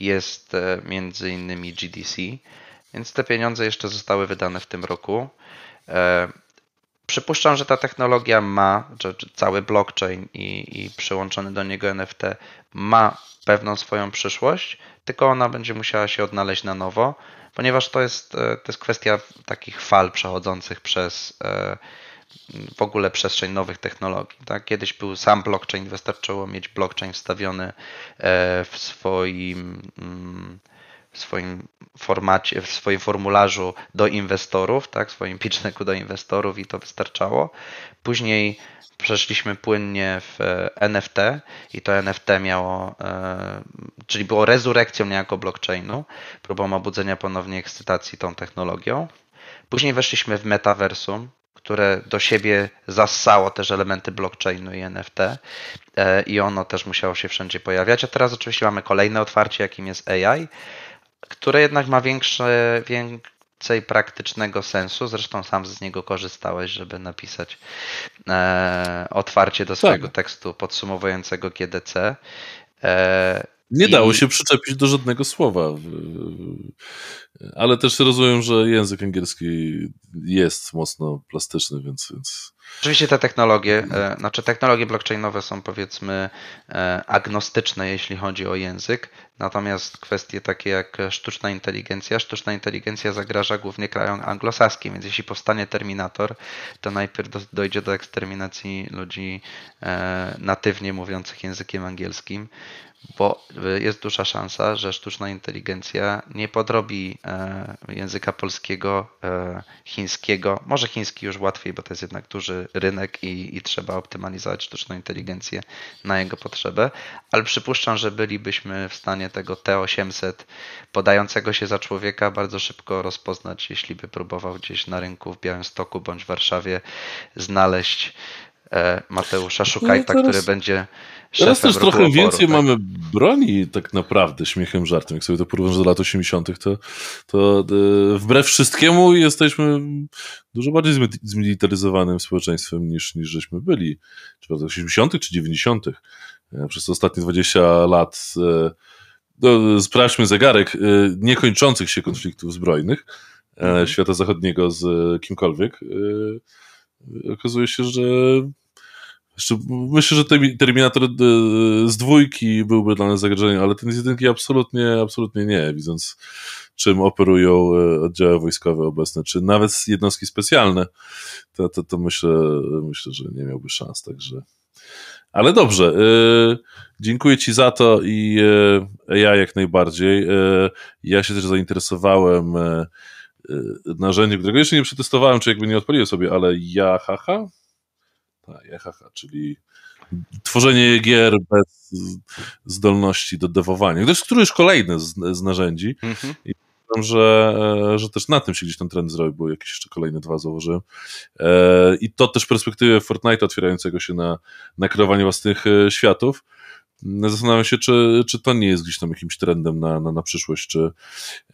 jest e, między innymi GDC, więc te pieniądze jeszcze zostały wydane w tym roku. Przypuszczam, że ta technologia ma, że cały blockchain i, i przyłączony do niego NFT ma pewną swoją przyszłość, tylko ona będzie musiała się odnaleźć na nowo ponieważ to jest, e, to jest kwestia takich fal przechodzących przez e, w ogóle przestrzeń nowych technologii. Tak? Kiedyś był sam blockchain, wystarczyło mieć blockchain wstawiony e, w swoim mm, w swoim formacie, w swoim formularzu do inwestorów, tak, w swoim pitch decku do inwestorów i to wystarczało. Później przeszliśmy płynnie w e, NFT i to NFT miało, e, czyli było rezurekcją niejako blockchainu, próbą obudzenia ponownie ekscytacji tą technologią. Później weszliśmy w metaversum, które do siebie zassało też elementy blockchainu i NFT e, i ono też musiało się wszędzie pojawiać. A teraz oczywiście mamy kolejne otwarcie, jakim jest AI, które jednak ma większe, więcej praktycznego sensu. Zresztą sam z niego korzystałeś, żeby napisać e, otwarcie do tak. swojego tak. tekstu podsumowującego GDC. E, nie i... dało się przyczepić do żadnego słowa, ale też rozumiem, że język angielski jest mocno plastyczny, więc, więc Oczywiście te technologie, e, znaczy technologie blockchainowe są powiedzmy e, agnostyczne, jeśli chodzi o język, natomiast kwestie takie jak sztuczna inteligencja, sztuczna inteligencja zagraża głównie krajom anglosaskim, więc jeśli powstanie Terminator, to najpierw dojdzie do eksterminacji ludzi e, natywnie mówiących językiem angielskim, bo jest duża szansa, że sztuczna inteligencja nie podrobi języka polskiego, chińskiego, może chiński już łatwiej, bo to jest jednak duży rynek i, i trzeba optymalizować sztuczną inteligencję na jego potrzebę, ale przypuszczam, że bylibyśmy w stanie tego T800 podającego się za człowieka bardzo szybko rozpoznać, jeśli by próbował gdzieś na rynku w Białymstoku bądź w Warszawie znaleźć E, Mateusza no Szukajta, teraz, który będzie szefem Teraz też trochę oporu, więcej tak? mamy broni tak naprawdę, śmiechem, żartem. Jak sobie to porównasz do lat 80., to, to e, wbrew wszystkiemu jesteśmy dużo bardziej zmilitaryzowanym społeczeństwem niż, niż żeśmy byli. Czy w 80., czy 90. E, przez ostatnie 20 lat no, sprawdźmy zegarek, niekończących się konfliktów zbrojnych mhm. świata zachodniego z kimkolwiek. Okazuje się, że myślę, że Terminator e, z dwójki byłby dla nas zagrożeniem, ale ten z jedynki absolutnie, absolutnie nie, widząc czym operują e, oddziały wojskowe obecne, czy nawet jednostki specjalne, to, to, to myślę, myślę, że nie miałby szans, także... Ale dobrze, e, dziękuję Ci za to i ja jak najbardziej. Ja się też zainteresowałem Y, narzędzie, którego jeszcze nie przetestowałem, czy jakby nie odpaliłem sobie, ale jaha, tak, czyli tworzenie gier bez zdolności do dewowania. To jest któryś kolejny z, z narzędzi mhm. i myślę, że, e, że też na tym się gdzieś ten trend zrobił, bo jakieś jeszcze kolejne dwa założyłem. E, I to też perspektywę Fortnite otwierającego się na, na kreowanie własnych e, światów. Zastanawiam się, czy, czy to nie jest gdzieś tam jakimś trendem na, na, na przyszłość, czy,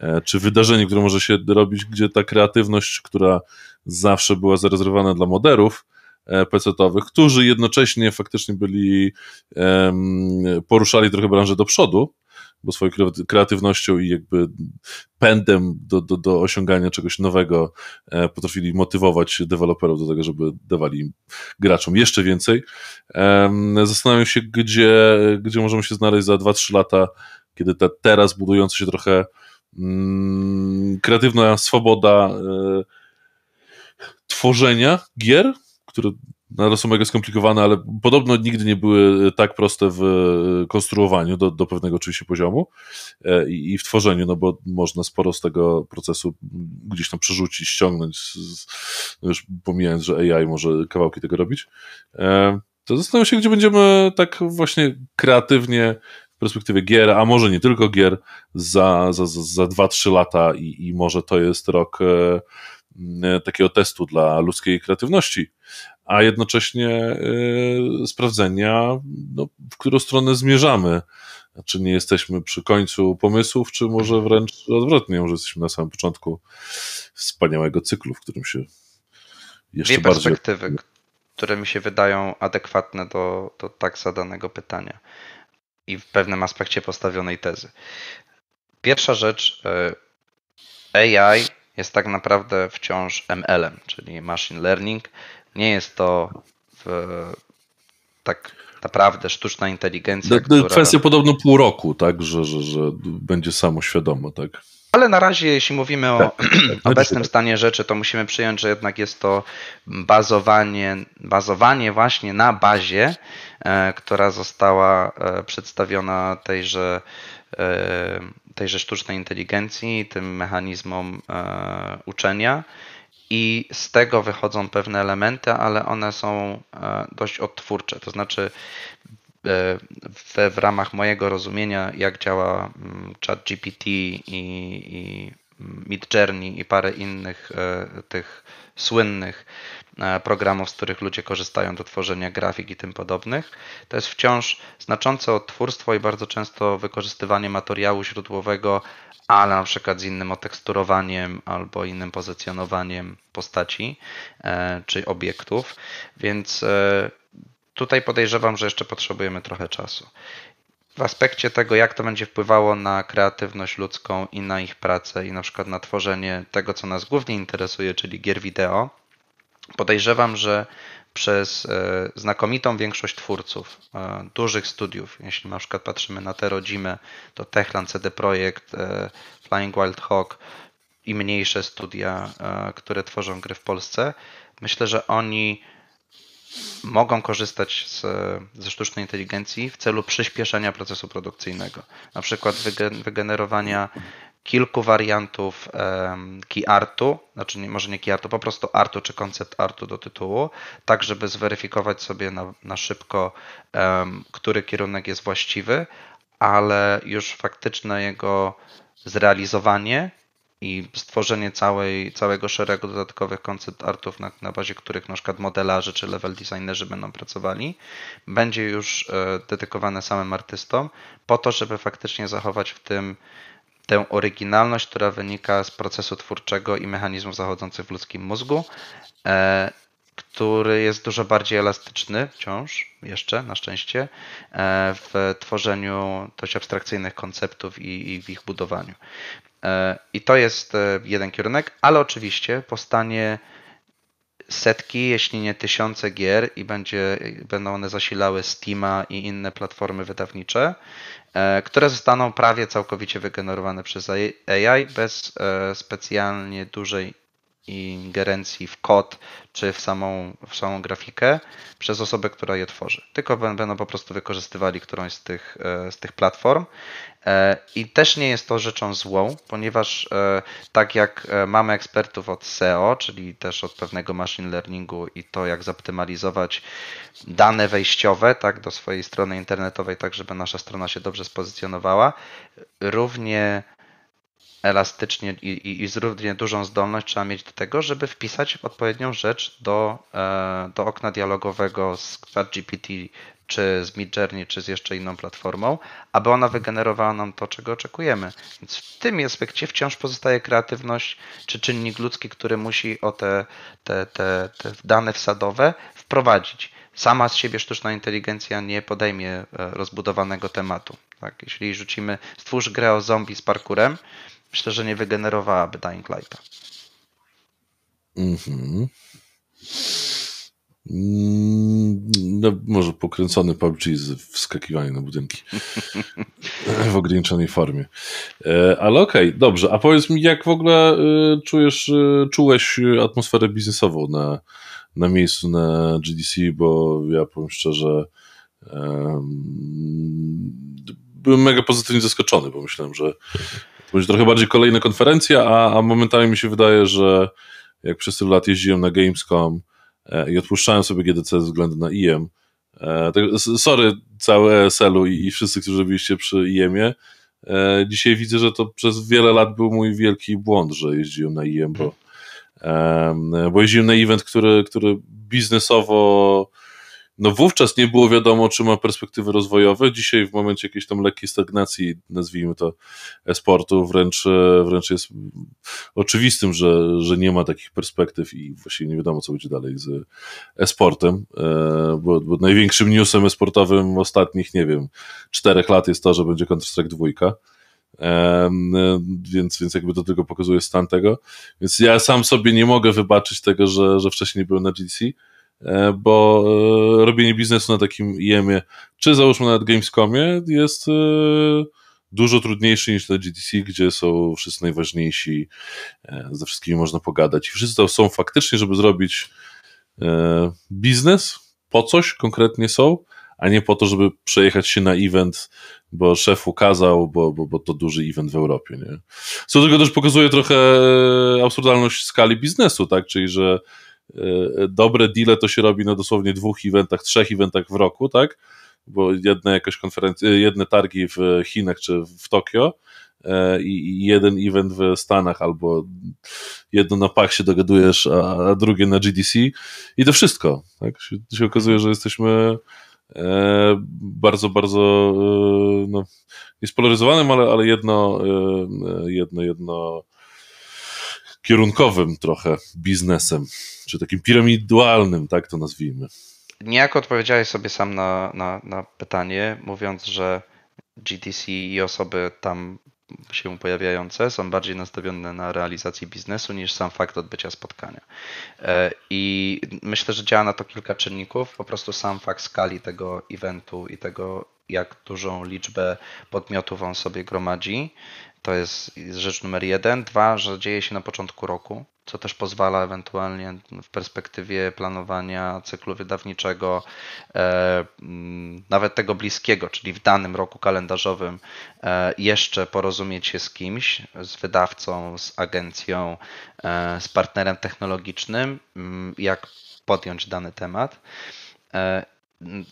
e, czy wydarzenie, które może się robić, gdzie ta kreatywność, która zawsze była zarezerwowana dla moderów, e, PC-towych, którzy jednocześnie faktycznie byli, poruszali trochę branżę do przodu, bo swoją kreatywnością i jakby pędem do, do, do osiągania czegoś nowego e, potrafili motywować deweloperów do tego, żeby dawali graczom jeszcze więcej. zastanawiam się, gdzie, gdzie możemy się znaleźć za 2-3 lata, kiedy ta teraz budująca się trochę mm, kreatywna swoboda e, tworzenia gier, które no, ale są mega skomplikowane, ale podobno nigdy nie były e, tak proste w e, konstruowaniu do, do pewnego oczywiście poziomu e, i, i w tworzeniu, no bo można sporo z tego procesu gdzieś tam przerzucić, ściągnąć, z, już pomijając, że AI może kawałki tego robić. To zastanawiam się, gdzie będziemy tak właśnie kreatywnie w perspektywie gier, a może nie tylko gier, za, za, za 2-3 lata i, i może to jest rok takiego testu dla ludzkiej kreatywności a jednocześnie y, sprawdzenia, no, w którą stronę zmierzamy. Czy nie jesteśmy przy końcu pomysłów, czy może wręcz odwrotnie, może jesteśmy na samym początku wspaniałego cyklu, w którym się jeszcze Dwie bardziej... perspektywy, które mi się wydają adekwatne do, do tak zadanego pytania i w pewnym aspekcie postawionej tezy. Pierwsza rzecz, y, AI jest tak naprawdę wciąż ML-em, czyli Machine Learning, nie jest to w, e, tak naprawdę sztuczna inteligencja. Tak, która... Kwestia podobno pół roku, tak, że, że, że będzie samoświadoma, tak. Ale na razie, jeśli mówimy o tak, tak, tak. obecnym tak. stanie rzeczy, to musimy przyjąć, że jednak jest to bazowanie, bazowanie właśnie na bazie, e, która została e, przedstawiona tejże, tejże sztucznej inteligencji, tym mechanizmom uczenia i z tego wychodzą pewne elementy, ale one są e, dość odtwórcze. To znaczy, e, w, w ramach mojego rozumienia, jak działa mm, ChatGPT i, i Midjourney i parę innych e, tych słynnych E, programów, z których ludzie korzystają do tworzenia grafik i tym podobnych. To jest wciąż znaczące odtwórstwo i bardzo często wykorzystywanie materiału źródłowego, ale na przykład z innym oteksturowaniem albo innym pozycjonowaniem postaci e, czy obiektów, więc e, tutaj podejrzewam, że jeszcze potrzebujemy trochę czasu w aspekcie tego, jak to będzie wpływało na kreatywność ludzką i na ich pracę, i na przykład na tworzenie tego, co nas głównie interesuje, czyli gier wideo, Podejrzewam, że przez e, znakomitą większość twórców e, dużych studiów, jeśli na przykład patrzymy na te rodzime, to Techland, CD Projekt, e, Flying Wild Hawk i mniejsze studia, które tworzą gry w Polsce, myślę, że oni mogą korzystać z, ze sztucznej inteligencji w celu przyspieszenia procesu produkcyjnego, na przykład wygenerowania kilku wariantów key artu, znaczy nie, może nie key artu, po prostu artu czy koncept artu do tytułu, tak żeby zweryfikować sobie na, na szybko, który kierunek jest właściwy, ale już faktyczne jego zrealizowanie i stworzenie całej, całego szeregu dodatkowych koncept artów, na, na bazie których na przykład modelarze czy level designerzy będą pracowali, będzie już e, dedykowane samym artystom, po to, żeby faktycznie zachować w tym tę oryginalność, która wynika z procesu twórczego i mechanizmów zachodzących w ludzkim mózgu, e, który jest dużo bardziej elastyczny wciąż, jeszcze na szczęście, e, w tworzeniu dość abstrakcyjnych konceptów i, i w ich budowaniu. E, I to jest e, jeden kierunek, ale oczywiście powstanie setki, jeśli nie tysiące gier i będzie, będą one zasilały Steama i inne platformy wydawnicze, e, które zostaną prawie całkowicie wygenerowane przez AI bez e, specjalnie dużej ingerencji w kod czy w samą, w samą grafikę przez osobę, która je tworzy. Tylko będą po prostu wykorzystywali którąś z tych, e, z tych platform. E, I też nie jest to rzeczą złą, ponieważ e, tak jak mamy ekspertów od SEO, czyli też od pewnego machine learningu i to, jak zoptymalizować dane wejściowe tak, do swojej strony internetowej, tak żeby nasza strona się dobrze spozycjonowała, równie elastycznie i, i, i równie dużą zdolność trzeba mieć do tego, żeby wpisać odpowiednią rzecz do, e, do okna dialogowego z ChatGPT, czy z Midjourney, czy z jeszcze inną platformą, aby ona wygenerowała nam to, czego oczekujemy. Więc w tym aspekcie wciąż pozostaje kreatywność, czy czynnik ludzki, który musi o te, te, te, te dane wsadowe wprowadzić. Sama z siebie sztuczna inteligencja nie podejmie e, rozbudowanego tematu. Tak? Jeśli rzucimy, stwórz grę o zombie z parkurem, myślę, że nie wygenerowałaby Dying Lighta. Mhm. Mm, no, może pokręcony PUBG z wskakiwaniem na budynki w ograniczonej formie. E, ale okej, okay, dobrze. A powiedz mi, jak w ogóle e, czujesz, e, czułeś atmosferę biznesową na, na miejscu na GDC, bo ja powiem szczerze, um, byłem mega pozytywnie zaskoczony, bo myślałem, że będzie trochę bardziej kolejna konferencja, a, a momentami mi się wydaje, że jak przez tyle lat jeździłem na Gamescom e, i odpuszczałem sobie GDC ze względu na IM, e, tak, sorry cały ESL-u i, i wszyscy, którzy byliście przy IM-ie, e, dzisiaj widzę, że to przez wiele lat był mój wielki błąd, że jeździłem na IM, bo, mhm. bo jeździłem na event, który, który biznesowo no wówczas nie było wiadomo, czy ma perspektywy rozwojowe. Dzisiaj w momencie jakiejś tam lekkiej stagnacji, nazwijmy to e, sportu, wręcz, e, wręcz jest oczywistym, że, że nie ma takich perspektyw i właściwie nie wiadomo, co będzie dalej z e-sportem, e, bo, bo największym newsem e-sportowym ostatnich, nie wiem, czterech lat jest to, że będzie Counter-Strike 2 więc, więc jakby to tylko pokazuje stan tego. Więc ja sam sobie nie mogę wybaczyć tego, że, że wcześniej byłem na GC. E, bo e, robienie biznesu na takim IEM-ie, czy załóżmy nawet Gamescomie, jest e, dużo trudniejszy niż na GDC, gdzie są wszyscy najważniejsi, ze wszystkimi można pogadać wszyscy to są faktycznie, żeby zrobić biznes, po coś konkretnie są, a nie po to, żeby przejechać się na event, bo szef ukazał, bo, bo, bo to duży event w Europie. Nie? Co tego też pokazuje trochę absurdalność skali biznesu, tak? Czyli, że E, e, dobre deale to się robi na dosłownie dwóch eventach, trzech eventach w roku, tak? Bo jedne jakaś konferencje, jedne targi w Chinach czy w Tokio e, i jeden event w Stanach, albo jedno na pach się dogadujesz, a drugie na GDC i to wszystko. Tak się, się okazuje, że jesteśmy bardzo, bardzo no, niespolaryzowanym, ale, ale jedno, jedno, jedno kierunkowym trochę biznesem, czy takim piramidalnym, tak to nazwijmy. Niejako odpowiedziałeś sobie sam na, na, na pytanie, mówiąc, że GTC i osoby tam się pojawiające są bardziej nastawione na realizację biznesu niż sam fakt odbycia spotkania. E, I myślę, że działa na to kilka czynników. Po prostu sam fakt skali tego eventu i tego, jak dużą liczbę podmiotów on sobie gromadzi, to jest rzecz numer jeden. Dwa, że dzieje się na początku roku, co też pozwala ewentualnie w perspektywie planowania cyklu wydawniczego, e, mm, nawet tego bliskiego, czyli w danym roku kalendarzowym, e, jeszcze porozumieć się z kimś, z wydawcą, z agencją, e, z partnerem technologicznym, mm, jak podjąć dany temat.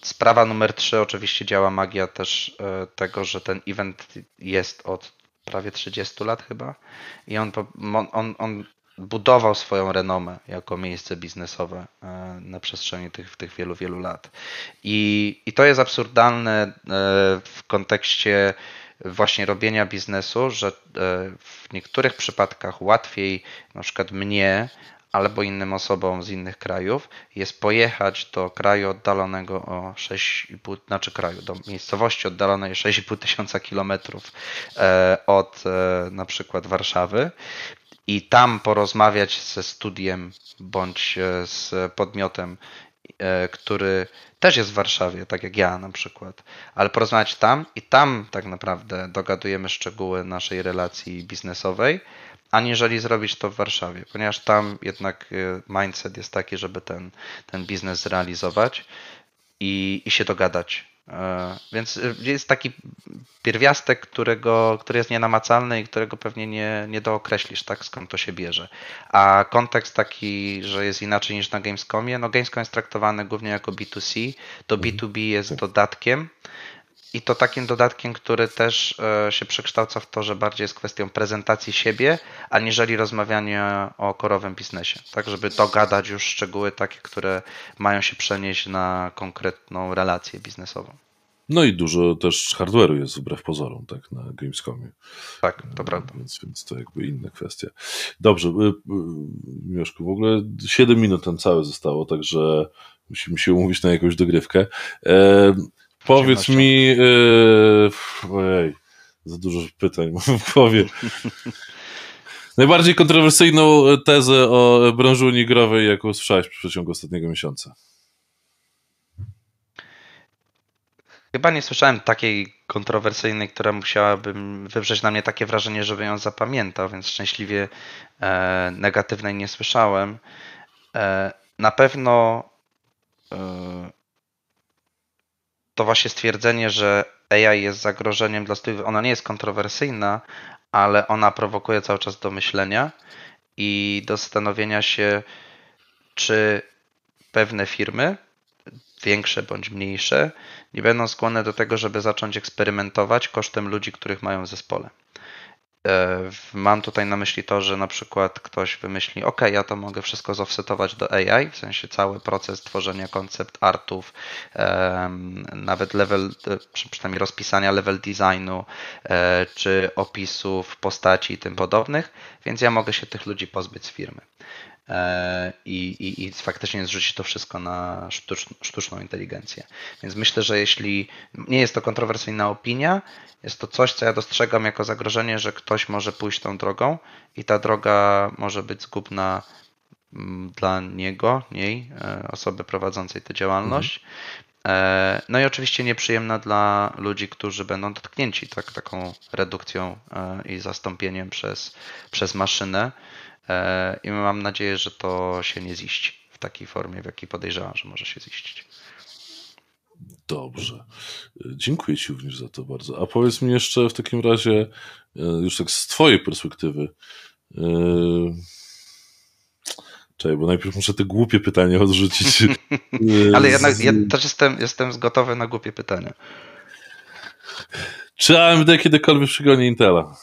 Sprawa numer trzy, oczywiście działa magia też tego, że ten event jest od prawie 30 lat chyba i on, on, on budował swoją renomę jako miejsce biznesowe e, na przestrzeni tych, tych wielu, wielu lat. I, I to jest absurdalne e, w kontekście właśnie robienia biznesu, że e, w niektórych przypadkach łatwiej na przykład mnie albo innym osobom z innych krajów jest pojechać do kraju oddalonego o 6,5, znaczy kraju, do miejscowości oddalonej 6,5 tysiąca kilometrów e, od e, na przykład Warszawy i tam porozmawiać ze studiem bądź e, z podmiotem, który też jest w Warszawie, tak jak ja na przykład, ale porozmawiać tam i tam tak naprawdę dogadujemy szczegóły naszej relacji biznesowej, aniżeli zrobić to w Warszawie, ponieważ tam jednak e, mindset jest taki, żeby ten, ten biznes zrealizować i, i się dogadać. E, więc jest taki pierwiastek, którego, który jest nienamacalny i którego pewnie nie, nie dookreślisz, tak, skąd to się bierze. A kontekst taki, że jest inaczej niż na Gamescomie, no Gamescom jest traktowany głównie jako B2C, to B2B jest tak. dodatkiem, i to takim dodatkiem, który też e, się przekształca w to, że bardziej jest kwestią prezentacji siebie, aniżeli rozmawiania o korowym biznesie. Tak, żeby dogadać już szczegóły takie, które mają się przenieść na konkretną relację biznesową. No i dużo też hardware'u jest wbrew pozorom, tak, na Gamescomie. Tak, to prawda. Więc, więc to jakby inna kwestia. Dobrze, e, e, Mieszku, w ogóle 7 minut ten całe zostało, także musimy się umówić na jakąś dogrywkę. Powiedz mi, yy, ojej, za dużo pytań mam w głowie. Najbardziej kontrowersyjną tezę o branży unigrowej, jaką słyszałeś w przeciągu ostatniego miesiąca. Chyba nie słyszałem takiej kontrowersyjnej, która musiałaby wywrzeć na mnie takie wrażenie, żeby ją zapamiętał, więc szczęśliwie e, negatywnej nie słyszałem. E, na pewno e, to właśnie stwierdzenie, że AI jest zagrożeniem dla studiów, ona nie jest kontrowersyjna, ale ona prowokuje cały czas do myślenia i do zastanowienia się, czy pewne firmy, większe bądź mniejsze, nie będą skłonne do tego, żeby zacząć eksperymentować kosztem ludzi, których mają w zespole. E, mam tutaj na myśli to, że na przykład ktoś wymyśli, ok, ja to mogę wszystko zofsetować do AI, w sensie cały proces tworzenia koncept artów, nawet level, e, przynajmniej rozpisania level designu, e, czy opisów postaci i tym podobnych, więc ja mogę się tych ludzi pozbyć z firmy. E, i, i, i faktycznie zrzucić to wszystko na sztuczną, sztuczną inteligencję. Więc myślę, że jeśli nie jest to kontrowersyjna opinia, jest to coś, co ja dostrzegam jako zagrożenie, że ktoś może pójść tą drogą i ta droga może być zgubna mm, dla niego, niej, e, osoby prowadzącej tę działalność. Mhm. No i oczywiście nieprzyjemna dla ludzi, którzy będą dotknięci tak, taką redukcją i zastąpieniem przez, przez maszynę. E, I mam nadzieję, że to się nie ziści w takiej formie, w jakiej podejrzewam, że może się ziścić. Dobrze. Dziękuję Ci również za to bardzo. A powiedz mi jeszcze w takim razie, e, już tak z Twojej perspektywy. E, czekaj, bo najpierw muszę te głupie pytanie odrzucić. Ale jednak ja też jestem, jestem gotowy na głupie pytania. Czy AMD kiedykolwiek przegoni Intela?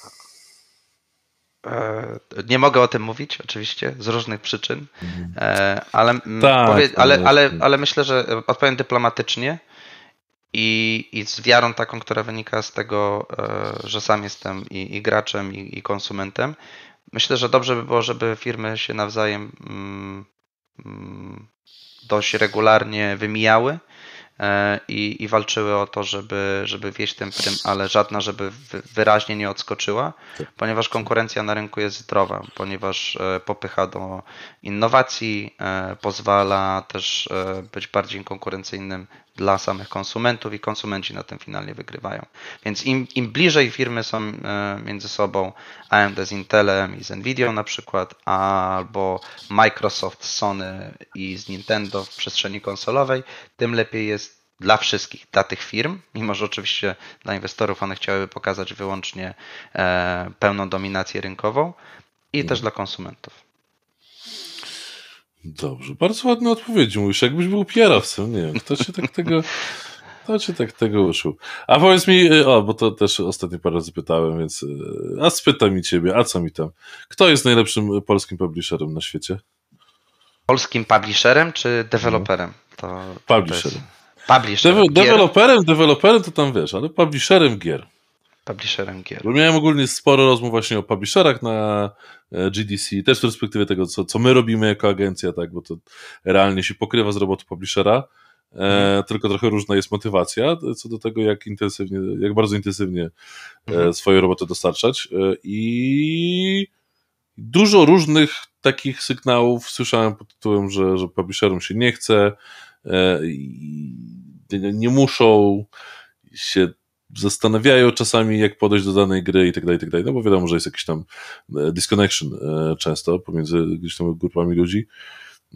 E, nie mogę o tym mówić, oczywiście, z różnych przyczyn, mhm. e, tak, tak, ale, tak, powie, ale, ale, ale myślę, że odpowiem dyplomatycznie i, i z wiarą taką, która wynika z tego, e, że sam jestem i, i graczem, i, i, konsumentem. Myślę, że dobrze by było, żeby firmy się nawzajem mm, mm, dość regularnie wymijały E, i, i walczyły o to, żeby, żeby wieść w prym, ale żadna, żeby wyraźnie nie odskoczyła, ponieważ konkurencja na rynku jest zdrowa, ponieważ e, popycha do innowacji, e, pozwala też być bardziej konkurencyjnym dla samych konsumentów i konsumenci na tym finalnie wygrywają. Więc im, im bliżej firmy są e, między sobą, AMD z Intelem i z Nvidia na przykład, albo Microsoft, Sony i z Nintendo w przestrzeni konsolowej, tym lepiej jest dla wszystkich, dla tych firm, mimo że oczywiście dla inwestorów one chciałyby pokazać wyłącznie e, pełną dominację rynkową i też mhm. dla konsumentów. Dobrze, bardzo ładne odpowiedzi mówisz, jakbyś był pijarowcem, nie wiem, kto się tak tego... To cię tak tego uszył. A powiedz mi, y, o, bo to też ostatnio parę razy pytałem, więc y, a spytam mi ciebie, a co mi tam? Kto jest najlepszym y, polskim publisherem na świecie? Polskim publisherem czy no. deweloperem? To, publisherem. To jest... Dewe deweloperem, deweloperem to tam wiesz, ale publisherem gier publisherem gier. Bo miałem ogólnie sporo rozmów właśnie o publisherach na e, GDC, też w perspektywie tego, co, co my robimy jako agencja, tak, bo to realnie się pokrywa z robotu publishera, e, mhm. tylko trochę różna jest motywacja co do tego, jak intensywnie, jak bardzo intensywnie e, mhm. swoją e, swoje roboty dostarczać e, i dużo różnych takich sygnałów słyszałem pod tytułem, że, że publisherom się nie chce, i nie muszą się zastanawiają czasami, jak podejść do danej gry i tak dalej, i tak dalej, no bo wiadomo, że jest jakiś tam e, disconnection e, często pomiędzy gdzieś tam grupami ludzi,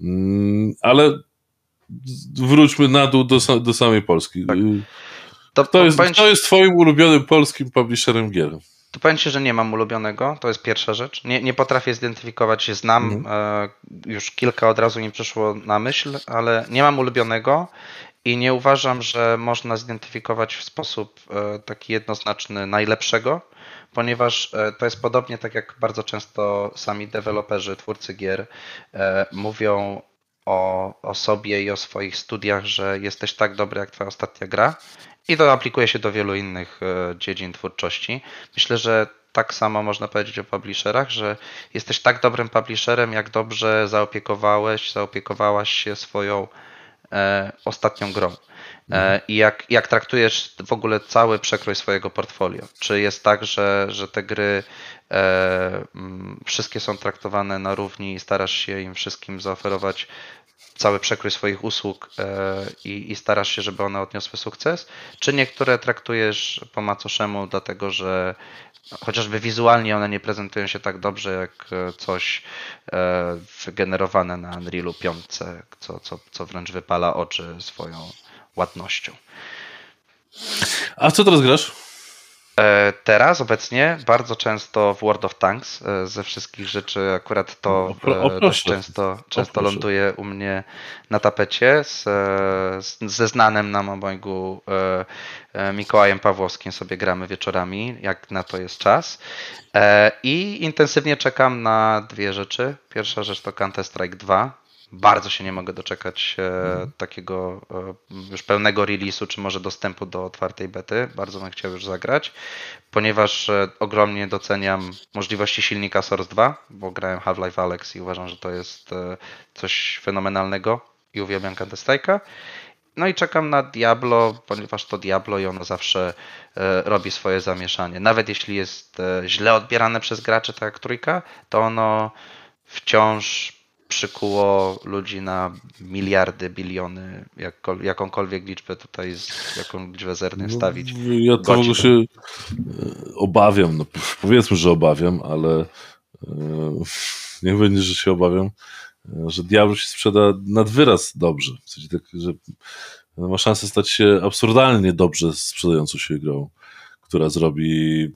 mm, ale wróćmy na dół do, do samej Polski. Tak. Y, to, to, jest, powiem... to jest twoim ulubionym polskim publisherem gier? To powiem Ci, że nie mam ulubionego, to jest pierwsza rzecz. Nie, nie potrafię zidentyfikować się, znam mhm. e, już kilka od razu mi przyszło na myśl, ale nie mam ulubionego i nie uważam, że można zidentyfikować w sposób e, taki jednoznaczny najlepszego, ponieważ e, to jest podobnie tak jak bardzo często sami deweloperzy, twórcy gier e, mówią o, o sobie i o swoich studiach, że jesteś tak dobry jak twoja ostatnia gra. I to aplikuje się do wielu innych dziedzin twórczości. Myślę, że tak samo można powiedzieć o publisherach, że jesteś tak dobrym publisherem, jak dobrze zaopiekowałeś, zaopiekowałaś się swoją E, ostatnią grą. E, I jak, jak traktujesz w ogóle cały przekrój swojego portfolio? Czy jest tak, że, że te gry e, wszystkie są traktowane na równi i starasz się im wszystkim zaoferować cały przekrój swoich usług e, i, i, starasz się, żeby one odniosły sukces, czy niektóre traktujesz po macoszemu, dlatego że chociażby wizualnie one nie prezentują się tak dobrze, jak e, coś e, wygenerowane na Unrealu 5, co, co, co wręcz wypala oczy swoją ładnością. A co teraz grasz? E, teraz obecnie bardzo często w World of Tanks e, ze wszystkich rzeczy akurat to no, e, o, często, często ląduje u mnie na tapecie z, z, ze znanym nam obojgu Mikołajem Pawłowskim sobie gramy wieczorami, jak na to jest czas. I intensywnie czekam na dwie rzeczy. Pierwsza rzecz to Counter Strike 2, bardzo się nie mogę doczekać e, mhm. takiego e, już pełnego release'u, czy może dostępu do otwartej bety. Bardzo bym chciał już zagrać, ponieważ e, ogromnie doceniam możliwości silnika Source 2, bo grałem Half-Life Alex i uważam, że to jest coś fenomenalnego i uwielbiam Counter Strike'a. No i czekam na Diablo, ponieważ to Diablo i ono zawsze robi swoje zamieszanie. Nawet jeśli jest źle odbierane przez graczy, tak jak trójka, to ono wciąż przykuło ludzi na miliardy, biliony, jakąkolwiek liczbę tutaj, z, jaką liczbę stawić. No, wstawić. No, ja to Godzinę. się e, obawiam, no, powiedzmy, że obawiam, ale e, nie będzie, że się obawiam, że Diablo się sprzeda nad wyraz dobrze. W sensie tak, że no, ma szansę stać się absurdalnie dobrze sprzedającą się grą, która zrobi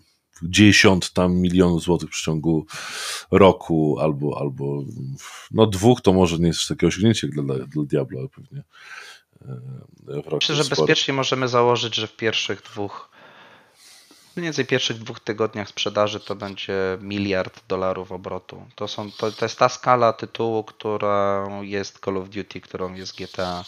dziesiąt tam milionów złotych w przeciągu roku albo, albo no dwóch, to może nie jest takie osiągnięcie dla, dla Diablo, pewnie e, Myślę, że bezpiecznie możemy założyć, że w pierwszych dwóch mniej więcej pierwszych dwóch tygodniach sprzedaży to będzie miliard dolarów obrotu. To, są, to, to jest ta skala tytułu, którą jest Call of Duty, którą jest GTA,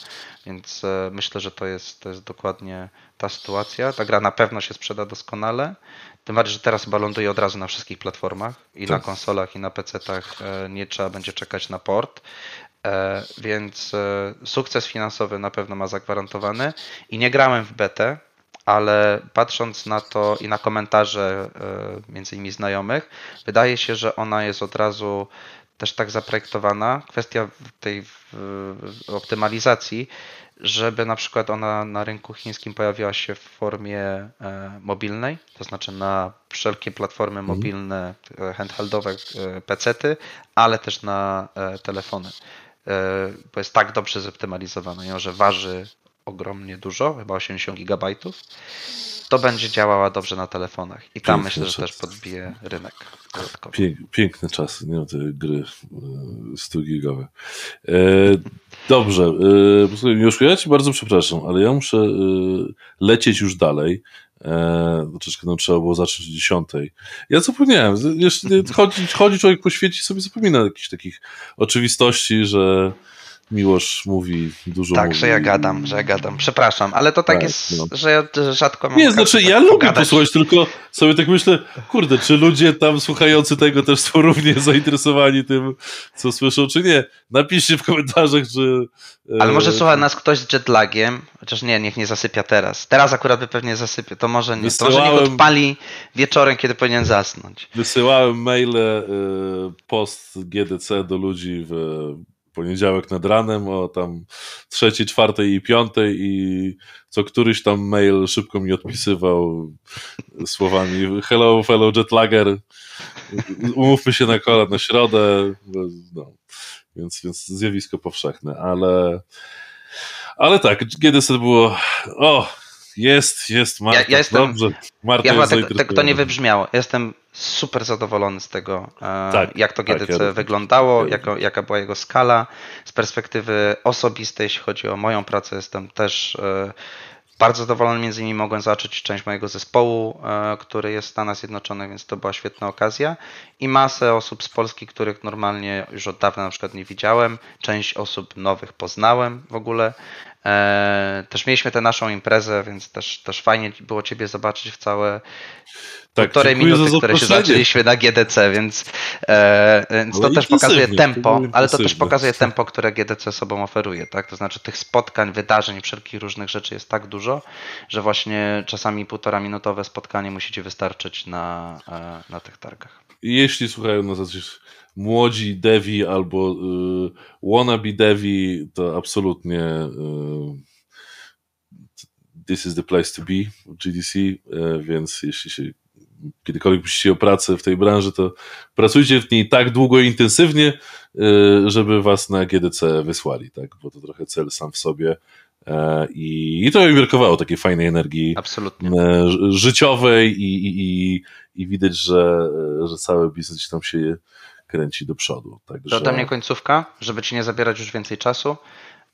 więc e, myślę, że to jest, to jest dokładnie ta sytuacja. Ta gra na pewno się sprzeda doskonale. Tym bardziej, że teraz balonuje od razu na wszystkich platformach i tak. na konsolach, i na PC-tach. E, nie trzeba będzie czekać na port. E, więc sukces finansowy na pewno ma zagwarantowany. I nie grałem w betę, ale patrząc na to i na komentarze e, między innymi znajomych, wydaje się, że ona jest od razu też tak zaprojektowana, kwestia tej optymalizacji, żeby na przykład ona na rynku chińskim pojawiła się w formie e, mobilnej, to znaczy na wszelkie platformy mhm. mobilne, e, handheldowe, pecety, ale też na telefony bo jest tak dobrze zoptymalizowana, że waży ogromnie dużo, chyba 80 gigabajtów, to będzie działała dobrze na telefonach. I Piękny tam myślę, że też podbije rynek. piękny Piękne czasy, nie te gry 100 e, gigowe. E, dobrze, e, Miłoszku, ja ci bardzo przepraszam, ale ja muszę e, lecieć już dalej. E, troszeczkę no, trzeba było zacząć o 10. Ja zapomniałem. Jeszcze chodzi, chodzi człowiek po świecie i sobie zapomina jakichś takich oczywistości, że Miłosz mówi dużo. Tak, mówi. że ja gadam, że ja gadam. Przepraszam, ale to tak, tak jest, no. że ja rzadko mam. Nie, znaczy ja tak lubię posłuchać, tylko sobie tak myślę, kurde, czy ludzie tam słuchający tego też są równie zainteresowani tym, co słyszą, czy nie? Napiszcie w komentarzach, czy. E, ale może słucha nas ktoś z jetlagiem, chociaż nie, niech nie zasypia teraz. Teraz akurat by pewnie zasypie, to może nie. Wysyłałem... To może niech odpali wieczorem, kiedy powinien zasnąć. Wysyłałem maile e, post GDC do ludzi w poniedziałek nad ranem o tam trzeciej, czwartej i piątej i co któryś tam mail szybko mi odpisywał słowami hello fellow jetlager, umówmy się na kolan na środę, no. więc, więc zjawisko powszechne, ale ale tak, GDS było o, jest, jest Marta, ja, ja jestem, dobrze, Marta ja jest tak, tak to nie wybrzmiało, jestem super zadowolony z tego, e, tak, jak to GDC tak, ja wyglądało, jaka, była jego skala. Z perspektywy osobistej, jeśli chodzi o moją pracę, jestem też e, bardzo zadowolony. Między innymi mogłem zacząć część mojego zespołu, e, który jest w Stanach Zjednoczonych, więc to była świetna okazja. I masę osób z Polski, których normalnie już od dawna na przykład nie widziałem. Część osób nowych poznałem w ogóle, E, też mieliśmy tę naszą imprezę, więc też, też fajnie było Ciebie zobaczyć w całe tak, półtorej minuty, które się zaczęliśmy na GDC, więc, e, więc to też pokazuje tempo, ale to też pokazuje tempo, które GDC sobą oferuje, tak? To znaczy tych spotkań, wydarzeń, wszelkich różnych rzeczy jest tak dużo, że właśnie czasami półtora minutowe spotkanie musi Ci wystarczyć na, e, na tych targach. Jeśli słuchają nas no młodzi devi albo y, wannabe devi, to absolutnie y, this is the place to be w GDC, y, więc jeśli się kiedykolwiek myślicie o pracy w tej branży, to pracujcie w niej tak długo i intensywnie, y, żeby was na GDC wysłali, tak? bo to trochę cel sam w sobie. E, I, i to mi brakowało takiej fajnej energii Absolutnie. E, życiowej i, i, i, i widać, że, że cały biznes tam się kręci do przodu. Także... To mnie końcówka, żeby Ci nie zabierać już więcej czasu,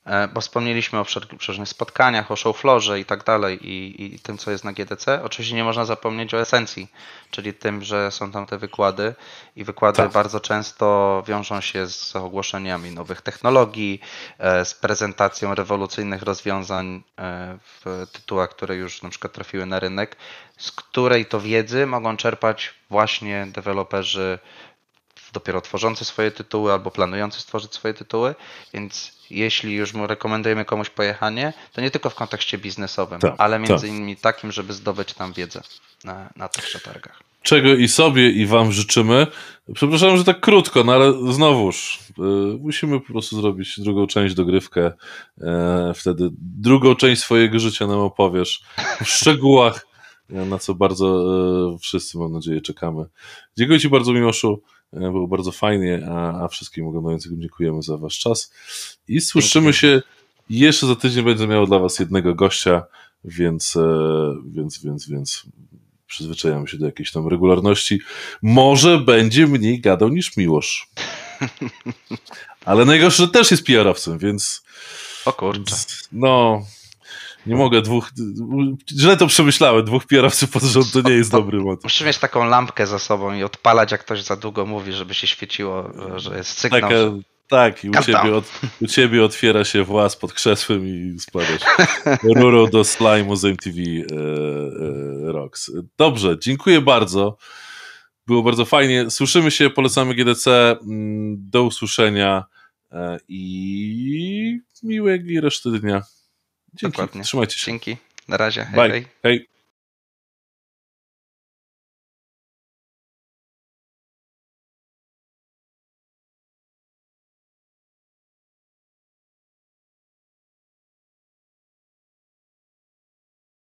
e, bo wspomnieliśmy o przeróżnych spotkaniach, o floorze i tak dalej i, i tym, co jest na GDC. Oczywiście nie można zapomnieć o esencji, czyli tym, że są tam te wykłady i wykłady tak. bardzo często wiążą się z ogłoszeniami nowych technologii, e, z prezentacją rewolucyjnych rozwiązań e, w tytułach, które już na przykład trafiły na rynek, z której to wiedzy mogą czerpać właśnie deweloperzy dopiero tworzący swoje tytuły albo planujący stworzyć swoje tytuły, więc jeśli już mu rekomendujemy komuś pojechanie, to nie tylko w kontekście biznesowym, tak, ale tak. między innymi takim, żeby zdobyć tam wiedzę na, na tych przetargach. Czego i sobie i wam życzymy. Przepraszam, że tak krótko, no ale znowuż y, musimy po prostu zrobić drugą część dogrywkę. Y, wtedy drugą część swojego życia nam opowiesz w szczegółach, na co bardzo y, wszyscy mam nadzieję czekamy. Dziękuję ci bardzo Miłoszu. E, było bardzo fajnie, a, a wszystkim oglądającym dziękujemy za wasz czas i słyszymy się jeszcze za tydzień będę miał dla was jednego gościa, więc, e, więc, więc, więc przyzwyczajam się do jakiejś tam regularności. Może będzie mniej gadał niż Miłosz. Ale najgorsze też jest PR-owcem, więc... O kurczę. No, nie mogę dwóch, źle to przemyślałem, dwóch kierowców pod rząd to nie jest dobry motyw. Musisz mieć taką lampkę za sobą i odpalać, jak ktoś za długo mówi, żeby się świeciło, że jest sygnał. Taka, Tak, i u ciebie, od, u ciebie, otwiera się włas pod krzesłem i spadasz rurą do slime'u z MTV e, e, Rocks. Dobrze, dziękuję bardzo. Było bardzo fajnie. Słyszymy się, polecamy GDC. Mm, do usłyszenia e, i miłego i reszty dnia. Dzięki. Dokładnie. Trzymajcie się. Dzięki. Na razie. Hej. Bye. hej. hej.